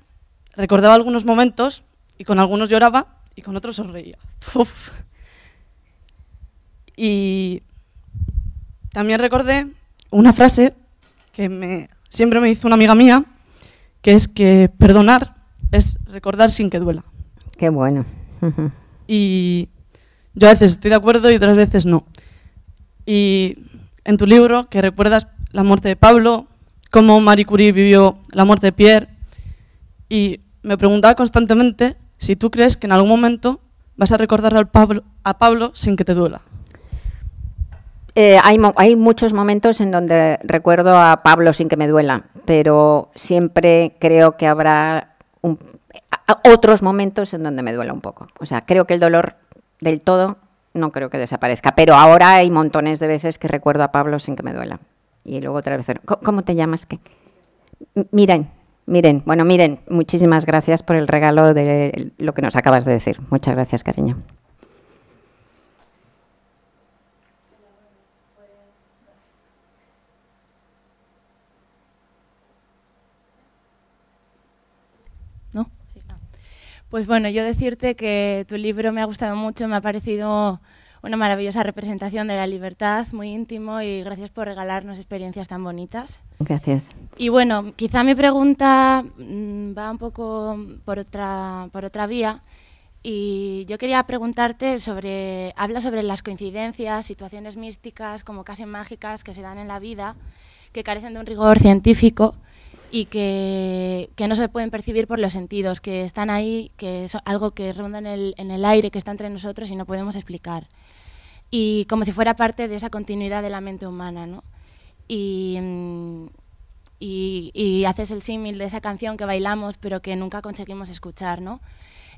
recordaba algunos momentos y con algunos lloraba y con otro sonreía. Y también recordé una frase que me, siempre me hizo una amiga mía, que es que perdonar es recordar sin que duela. Qué bueno. y yo a veces estoy de acuerdo y otras veces no. Y en tu libro, que recuerdas la muerte de Pablo, cómo Marie Curie vivió la muerte de Pierre, y me preguntaba constantemente si tú crees que en algún momento vas a recordar a Pablo, a Pablo sin que te duela. Eh, hay, muchos momentos en donde recuerdo a Pablo sin que me duela, pero siempre creo que habrá otros momentos en donde me duela un poco. O sea, creo que el dolor del todo no creo que desaparezca, pero ahora hay montones de veces que recuerdo a Pablo sin que me duela. Y luego otra vez, ¿cómo te llamas? ¿Qué? Miren. Miren, bueno, miren, muchísimas gracias por el regalo de lo que nos acabas de decir. Muchas gracias, cariño. ¿No? Pues bueno, yo decirte que tu libro me ha gustado mucho, me ha parecido una maravillosa representación de la libertad, muy íntimo y gracias por regalarnos experiencias tan bonitas. Gracias. Y bueno, quizá mi pregunta mm, va un poco por otra, vía. Y yo quería preguntarte sobre, habla sobre las coincidencias, situaciones místicas, como casi mágicas que se dan en la vida, que carecen de un rigor científico y que, que, no se pueden percibir por los sentidos, que están ahí, que es algo que ronda en el, en el aire, que está entre nosotros y no podemos explicar. Y como si fuera parte de esa continuidad de la mente humana, ¿no? Y, mm, y, y haces el símil de esa canción que bailamos pero que nunca conseguimos escuchar, ¿no?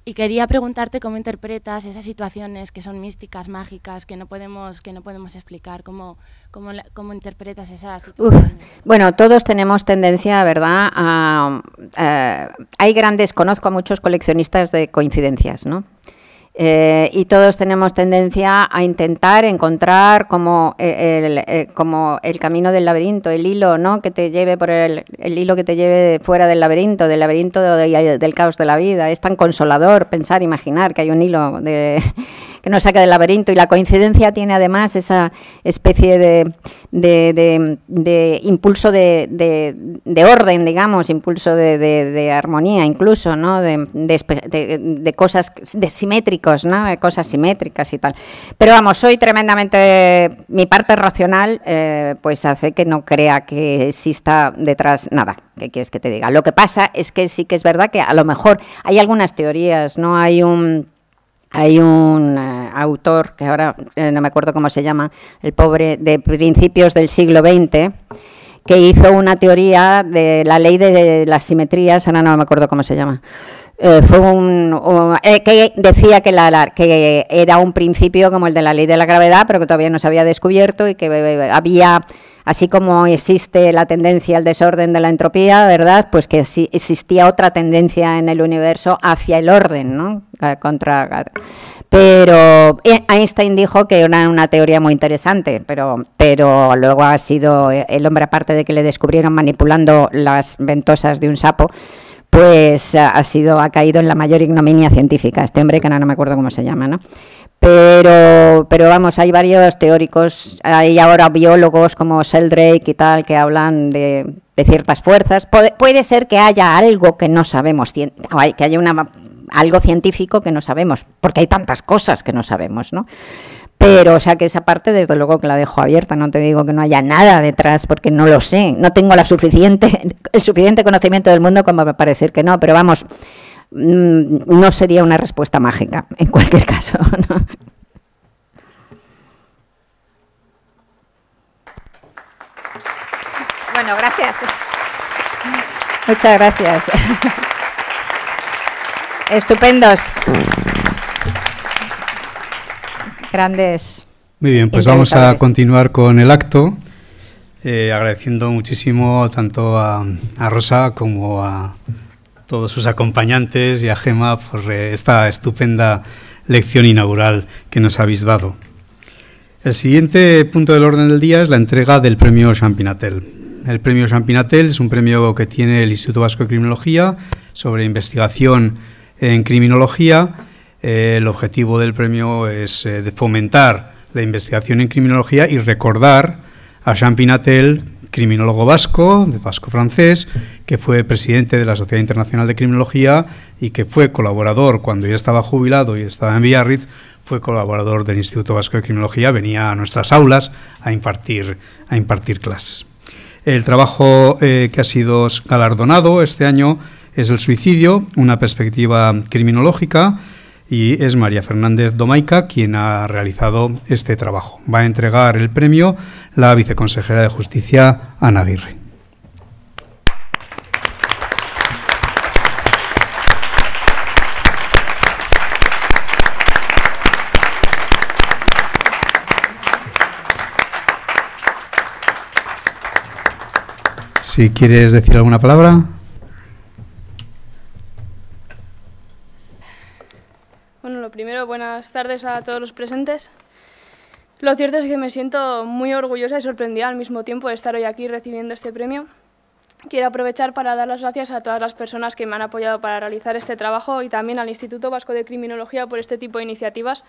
Y quería preguntarte cómo interpretas esas situaciones que son místicas, mágicas, que no podemos, que no podemos explicar, cómo, cómo, cómo interpretas esas situaciones. bueno, todos tenemos tendencia, ¿verdad? Eh, hay grandes, conozco a muchos coleccionistas de coincidencias, ¿no? Eh, y todos tenemos tendencia a intentar encontrar como eh, el, eh, como el camino del laberinto, el hilo, ¿no? Que te lleve por el, el hilo que te lleve fuera del laberinto, del laberinto del caos de la vida. Es tan consolador pensar, imaginar que hay un hilo de que nos saque del laberinto. Y la coincidencia tiene además esa especie de, impulso de, orden, digamos, impulso de, armonía, incluso, ¿no? De, cosas de simétricos, ¿no? De cosas simétricas y tal. Pero vamos, soy tremendamente. Mi parte racional, eh, pues hace que no crea que exista detrás nada. que quieres que te diga? Lo que pasa es que sí que es verdad que a lo mejor hay algunas teorías, ¿no? Hay un hay un eh, autor, que ahora eh, no me acuerdo cómo se llama, el pobre, de principios del siglo XX, que hizo una teoría de la ley de las simetrías, ahora no me acuerdo cómo se llama. Eh, fue un, que decía que, que era un principio como el de la ley de la gravedad, pero que todavía no se había descubierto y que había así como existe la tendencia al desorden de la entropía, ¿verdad? Pues que si existía otra tendencia en el universo hacia el orden, ¿no? Eh, contra, pero eh, Einstein dijo que era una teoría muy interesante, pero, pero luego ha sido eh, el hombre, aparte de que le descubrieron manipulando las ventosas de un sapo, pues ha sido ha caído en la mayor ignominia científica este hombre que ahora no me acuerdo cómo se llama no pero, pero vamos, hay varios teóricos, hay ahora biólogos como Sheldrake y tal que hablan de, ciertas fuerzas. Puede, ser que haya algo que no sabemos, que haya una, algo científico que no sabemos, porque hay tantas cosas que no sabemos, ¿no? Pero, o sea, que esa parte, desde luego que la dejo abierta, no te digo que no haya nada detrás, porque no lo sé, no tengo la suficiente, el suficiente conocimiento del mundo como para decir que no, pero vamos, Mm, no sería una respuesta mágica, en cualquier caso. Bueno, gracias. Muchas gracias. Estupendos. Grandes. Muy bien, pues vamos a continuar con el acto, eh, agradeciendo muchísimo tanto a Rosa como a, todos sus acompañantes y a Gema por eh, esta estupenda lección inaugural que nos habéis dado. El siguiente punto del orden del día es la entrega del premio Champinatel. El premio Champinatel es un premio que tiene el Instituto Vasco de Criminología sobre investigación en criminología. Eh, el objetivo del premio es eh, de fomentar la investigación en criminología y recordar a Champinatel, criminólogo vasco, de vasco francés, que fue presidente de la Sociedad Internacional de Criminología y que fue colaborador cuando ya estaba jubilado y estaba en Villarritz fue colaborador del Instituto Vasco de Criminología, venía a nuestras aulas a impartir, a impartir clases. El trabajo eh, que ha sido galardonado este año es El suicidio, una perspectiva criminológica, y es María Fernández Domaica quien ha realizado este trabajo. Va a entregar el premio la viceconsejera de Justicia, Ana Virre. Si quieres decir alguna palabra. Bueno, lo primero, buenas tardes a todos los presentes. Lo cierto es que me siento muy orgullosa y sorprendida al mismo tiempo de estar hoy aquí recibiendo este premio. Quiero aprovechar para dar las gracias a todas las personas que me han apoyado para realizar este trabajo y también al Instituto Vasco de Criminología por este tipo de iniciativas,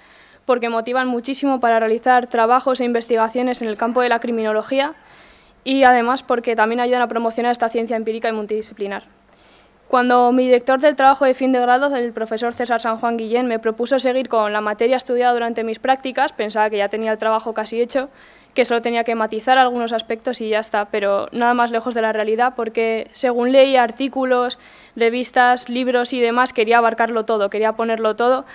porque motivan muchísimo para realizar trabajos e investigaciones en el campo de la criminología y además porque también ayudan a promocionar esta ciencia empírica y multidisciplinar. Cuando mi director del trabajo de fin de grado, el profesor César San Juan Guillén, me propuso seguir con la materia estudiada durante mis prácticas, pensaba que ya tenía el trabajo casi hecho, que solo tenía que matizar algunos aspectos y ya está, pero nada más lejos de la realidad porque según leía artículos, revistas, libros y demás, quería abarcarlo todo, quería ponerlo todo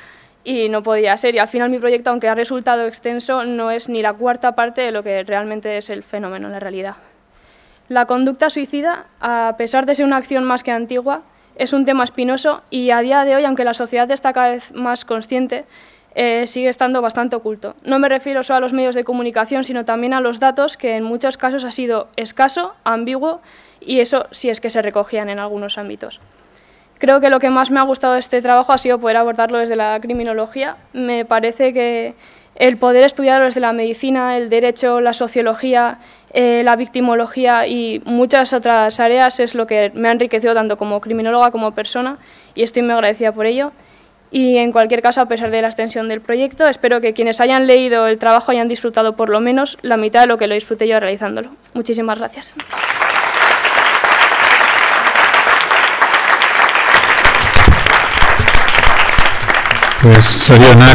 y no podía ser. Y al final mi proyecto, aunque ha resultado extenso, no es ni la cuarta parte de lo que realmente es el fenómeno en la realidad. La conducta suicida, a pesar de ser una acción más que antigua, es un tema espinoso y a día de hoy, aunque la sociedad está cada vez más consciente, eh, sigue estando bastante oculto. No me refiero solo a los medios de comunicación, sino también a los datos, que en muchos casos ha sido escaso, ambiguo, y eso sí es que se recogían en algunos ámbitos. Creo que lo que más me ha gustado de este trabajo ha sido poder abordarlo desde la criminología. Me parece que el poder estudiarlo desde la medicina, el derecho, la sociología, eh, la victimología y muchas otras áreas es lo que me ha enriquecido tanto como criminóloga como persona y estoy muy agradecida por ello. Y en cualquier caso, a pesar de la extensión del proyecto, espero que quienes hayan leído el trabajo hayan disfrutado por lo menos la mitad de lo que lo disfruté yo realizándolo. Muchísimas gracias. Pues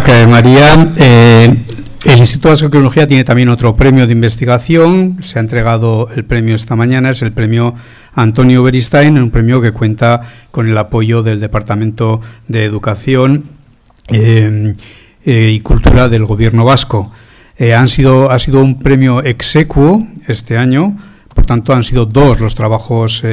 que eh, María. Eh, el Instituto de Arqueología tiene también otro premio de investigación. Se ha entregado el premio esta mañana, es el premio Antonio Beristain, un premio que cuenta con el apoyo del Departamento de Educación eh, y Cultura del Gobierno Vasco. han sido, ha sido un premio execuo este año, por tanto han sido dos los trabajos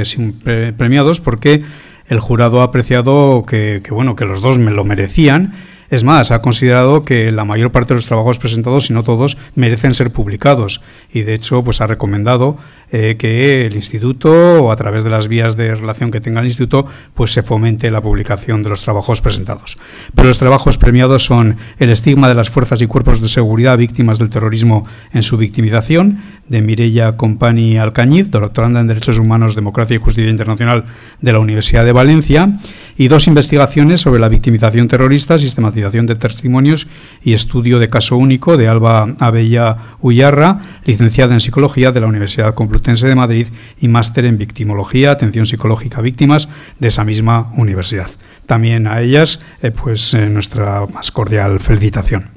premiados porque el jurado ha apreciado que, bueno, que los dos me lo merecían es más, ha considerado que la mayor parte de los trabajos presentados, si no todos, merecen ser publicados y de hecho pues ha recomendado eh, que el instituto o a través de las vías de relación que tenga el instituto pues se fomente la publicación de los trabajos presentados. Pero los trabajos premiados son El estigma de las fuerzas y cuerpos de seguridad víctimas del terrorismo en su victimización de Mireia Compani Alcañiz, doctoranda en Derechos Humanos, Democracia y Justicia Internacional de la Universidad de Valencia y dos investigaciones sobre la victimización terrorista, sistematización de testimonios y estudio de caso único de Alba Abella Ullarra, licenciada en Psicología de la Universidad Complutense de Madrid y máster en Victimología, Atención Psicológica a Víctimas de esa misma universidad. También a ellas, eh, pues eh, nuestra más cordial felicitación.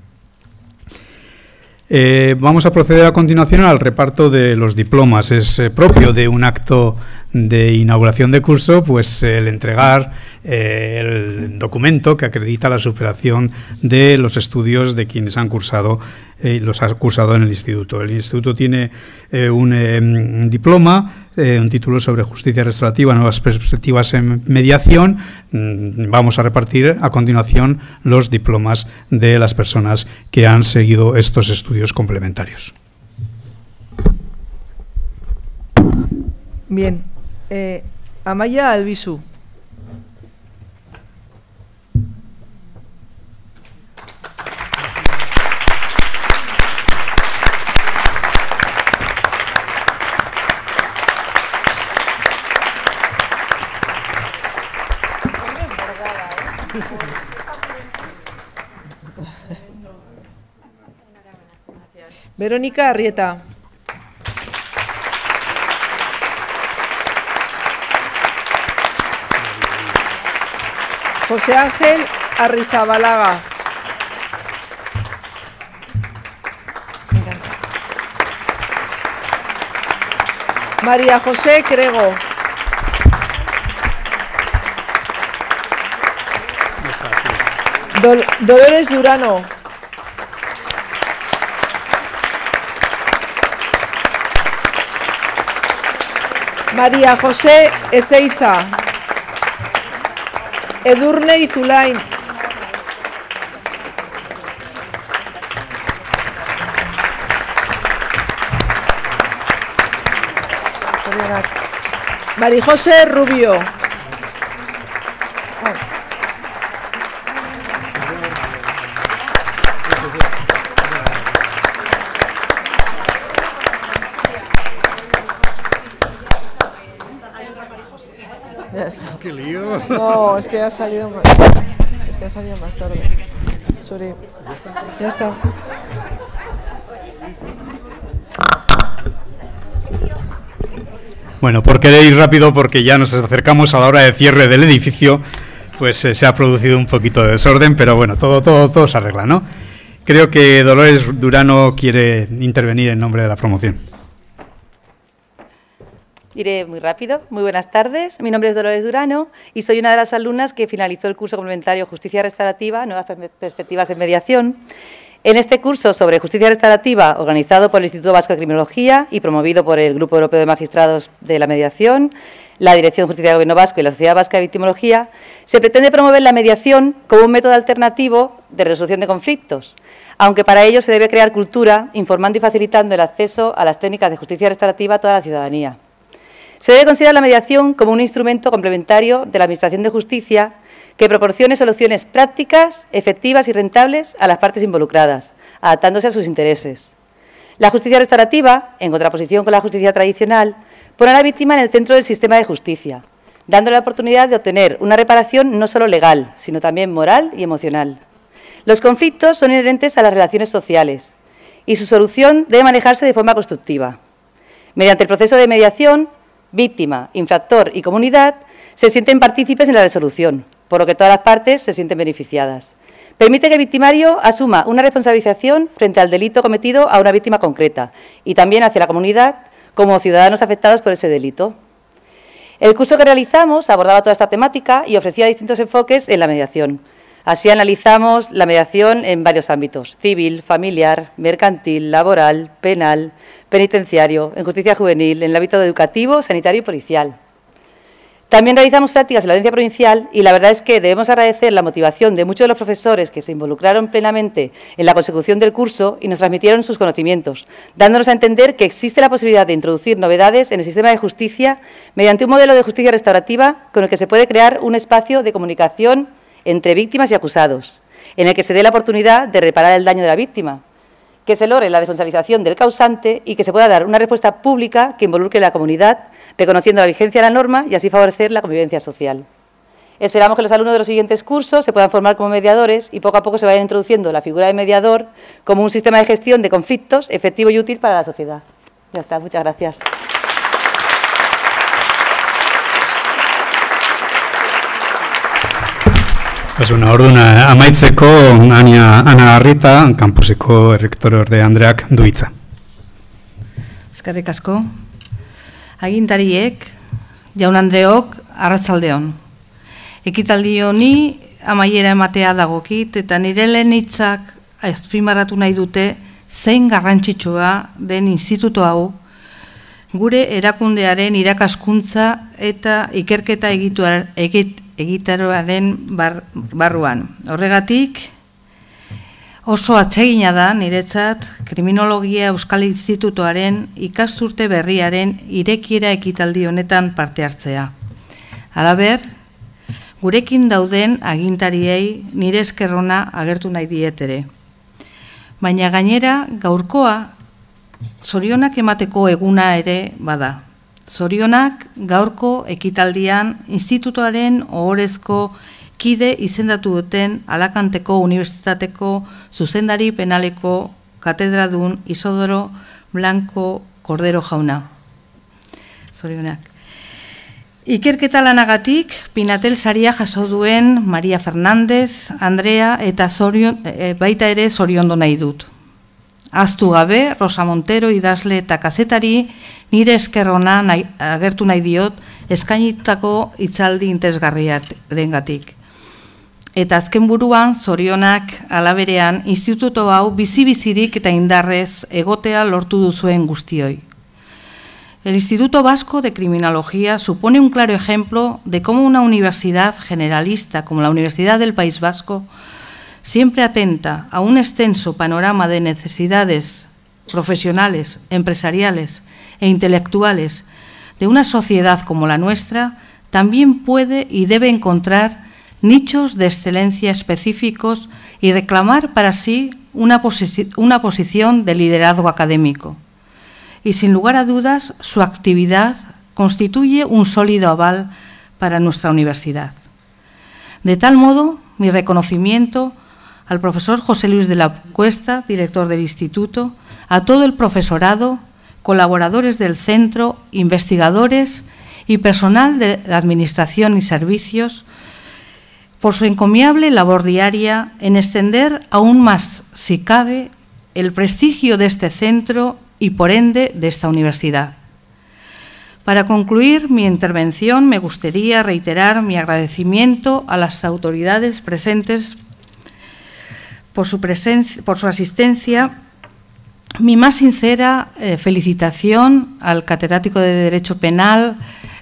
Eh, vamos a proceder a continuación al reparto de los diplomas. Es eh, propio de un acto de inauguración de curso, pues el entregar eh, el documento que acredita la superación de los estudios de quienes han cursado eh, los ha acusado en el instituto. El instituto tiene eh, eh, un, diploma, un título sobre justicia restaurativa, nuevas perspectivas en mediación. Mm, vamos a repartir a continuación los diplomas de las personas que han seguido estos estudios complementarios. Bien. Amaya Albizu. Verónica Arrieta. José Ángel Arrizabalaga. María José Crego. Dolores Durano. María José Ezeiza. Edurne Izulain. María José Rubio. No, es que ha salido más, que ha salido más tarde. Sorry. Ya está. Bueno, por querer ir rápido, porque ya nos acercamos a la hora de cierre del edificio, pues eh, se ha producido un poquito de desorden, pero bueno, todo, todo, todo se arregla, ¿no? Creo que Dolores Durano quiere intervenir en nombre de la promoción. Iré muy rápido. Muy buenas tardes. Mi nombre es Dolores Durano y soy una de las alumnas que finalizó el curso complementario Justicia Restaurativa, Nuevas Perspectivas en Mediación. En este curso sobre justicia restaurativa, organizado por el Instituto Vasco de Criminología y promovido por el Grupo Europeo de Magistrados de la Mediación, la Dirección Justicia del Gobierno Vasco y la Sociedad Vasca de Victimología, se pretende promover la mediación como un método alternativo de resolución de conflictos, aunque para ello se debe crear cultura, informando y facilitando el acceso a las técnicas de justicia restaurativa a toda la ciudadanía. Se debe considerar la mediación como un instrumento complementario de la Administración de Justicia que proporcione soluciones prácticas, efectivas y rentables a las partes involucradas, adaptándose a sus intereses. La justicia restaurativa, en contraposición con la justicia tradicional, pone a la víctima en el centro del sistema de justicia, dándole la oportunidad de obtener una reparación no solo legal, sino también moral y emocional. Los conflictos son inherentes a las relaciones sociales y su solución debe manejarse de forma constructiva. Mediante el proceso de mediación, víctima, infractor y comunidad se sienten partícipes en la resolución, por lo que todas las partes se sienten beneficiadas. Permite que el victimario asuma una responsabilización frente al delito cometido a una víctima concreta y también hacia la comunidad como ciudadanos afectados por ese delito. El curso que realizamos abordaba toda esta temática y ofrecía distintos enfoques en la mediación. Así analizamos la mediación en varios ámbitos, civil, familiar, mercantil, laboral, penal, penitenciario, en justicia juvenil, en el ámbito educativo, sanitario y policial. También realizamos prácticas en la audiencia provincial y la verdad es que debemos agradecer la motivación de muchos de los profesores que se involucraron plenamente en la consecución del curso y nos transmitieron sus conocimientos, dándonos a entender que existe la posibilidad de introducir novedades en el sistema de justicia mediante un modelo de justicia restaurativa con el que se puede crear un espacio de comunicación entre víctimas y acusados, en el que se dé la oportunidad de reparar el daño de la víctima, que se logre la responsabilización del causante y que se pueda dar una respuesta pública que involucre a la comunidad, reconociendo la vigencia de la norma y así favorecer la convivencia social. Esperamos que los alumnos de los siguientes cursos se puedan formar como mediadores y poco a poco se vayan introduciendo la figura de mediador como un sistema de gestión de conflictos efectivo y útil para la sociedad. Ya está, muchas gracias. Pues orduna orduan eh, amaitzeko Ania Ana Arrita, kanpuseko errektore orde Andreak duitza. Eskerrik asko. Agintariek, Jaun Andreok, Arratsaldeon. Ekitaldi honi amaiera ematea dagokit eta nire lehenitzak hitzak nahi dute zein garrantzitsua den instituto hau gure erakundearen irakaskuntza eta ikerketa egituar, egitaroaren bar, barruan. Horregatik, oso atsegina da niretzat kriminologia Euskal Institutoaren ikasturte berriaren irekiera ekitaldi honetan parte hartzea. Halaber, gurekin dauden agintariei nire eskerrona agertu nahi dietere. Baina gainera gaurkoa zorionak emateko eguna ere bada. Zorionak gaurko ekitaldian institutuaren ohorezko kide izendatu duten Alakanteko Unibertsitateko zuzendari penaleko katedradun Isodoro Blanco Cordero jauna. Zorionak. Ikerketa lanagatik Pinatel saria jaso duen Maria Fernandez, Andrea eta Zorion, eh, baita ere Zoriondo nahi dut. Aztu gabe Rosa Montero idazle eta kazetari nire eskerrona nahi, agertu nahi diot eskainitako hitzaldi interesgarriarengatik. Eta azken buruan, zorionak alaberean, instituto hau bizi-bizirik eta indarrez egotea lortu duzuen guztioi. El Instituto Vasco de Criminología supone un claro ejemplo de como una universidad generalista como la Universidad del País Vasco siempre atenta a un extenso panorama de necesidades profesionales, empresariales, e intelectuales de una sociedad como la nuestra también puede y debe encontrar nichos de excelencia específicos y reclamar para sí una, una posición de liderazgo académico. Y sin lugar a dudas, su actividad constituye un sólido aval para nuestra universidad. De tal modo, mi reconocimiento al profesor José Luis de la Cuesta, director del instituto, a todo el profesorado colaboradores del centro, investigadores y personal de administración y servicios por su encomiable labor diaria en extender aún más, si cabe, el prestigio de este centro y por ende de esta universidad. Para concluir mi intervención, me gustaría reiterar mi agradecimiento a las autoridades presentes por su, por su asistencia mi más sincera eh, felicitación al catedrático de Derecho Penal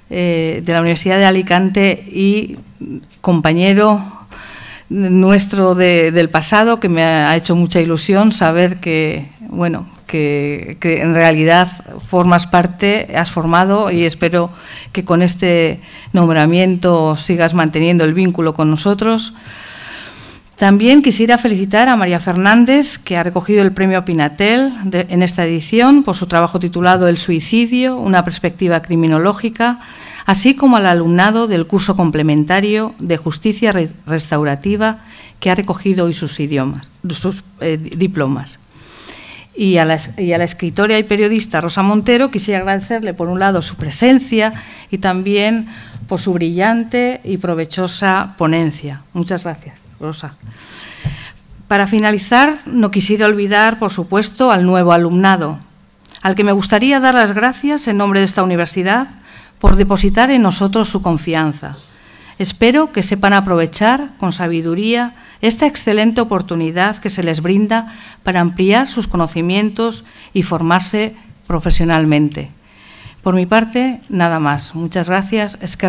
eh, de la Universidad de Alicante y compañero nuestro del pasado, que me ha hecho mucha ilusión saber que, bueno, que, en realidad formas parte, has formado y espero que con este nombramiento sigas manteniendo el vínculo con nosotros. También quisiera felicitar a María Fernández, que ha recogido el premio Pinatel en esta edición por su trabajo titulado El suicidio, una perspectiva criminológica, así como al alumnado del curso complementario de justicia restaurativa que ha recogido hoy sus, idiomas, sus eh, diplomas. y a, la, escritora y periodista Rosa Montero quisiera agradecerle, por un lado, su presencia y también por su brillante y provechosa ponencia. Muchas gracias. Rosa. Para finalizar, no quisiera olvidar, por supuesto, al nuevo alumnado, al que me gustaría dar las gracias en nombre de esta universidad por depositar en nosotros su confianza. Espero que sepan aprovechar con sabiduría esta excelente oportunidad que se les brinda para ampliar sus conocimientos y formarse profesionalmente. Por mi parte, nada más. Muchas gracias. Es que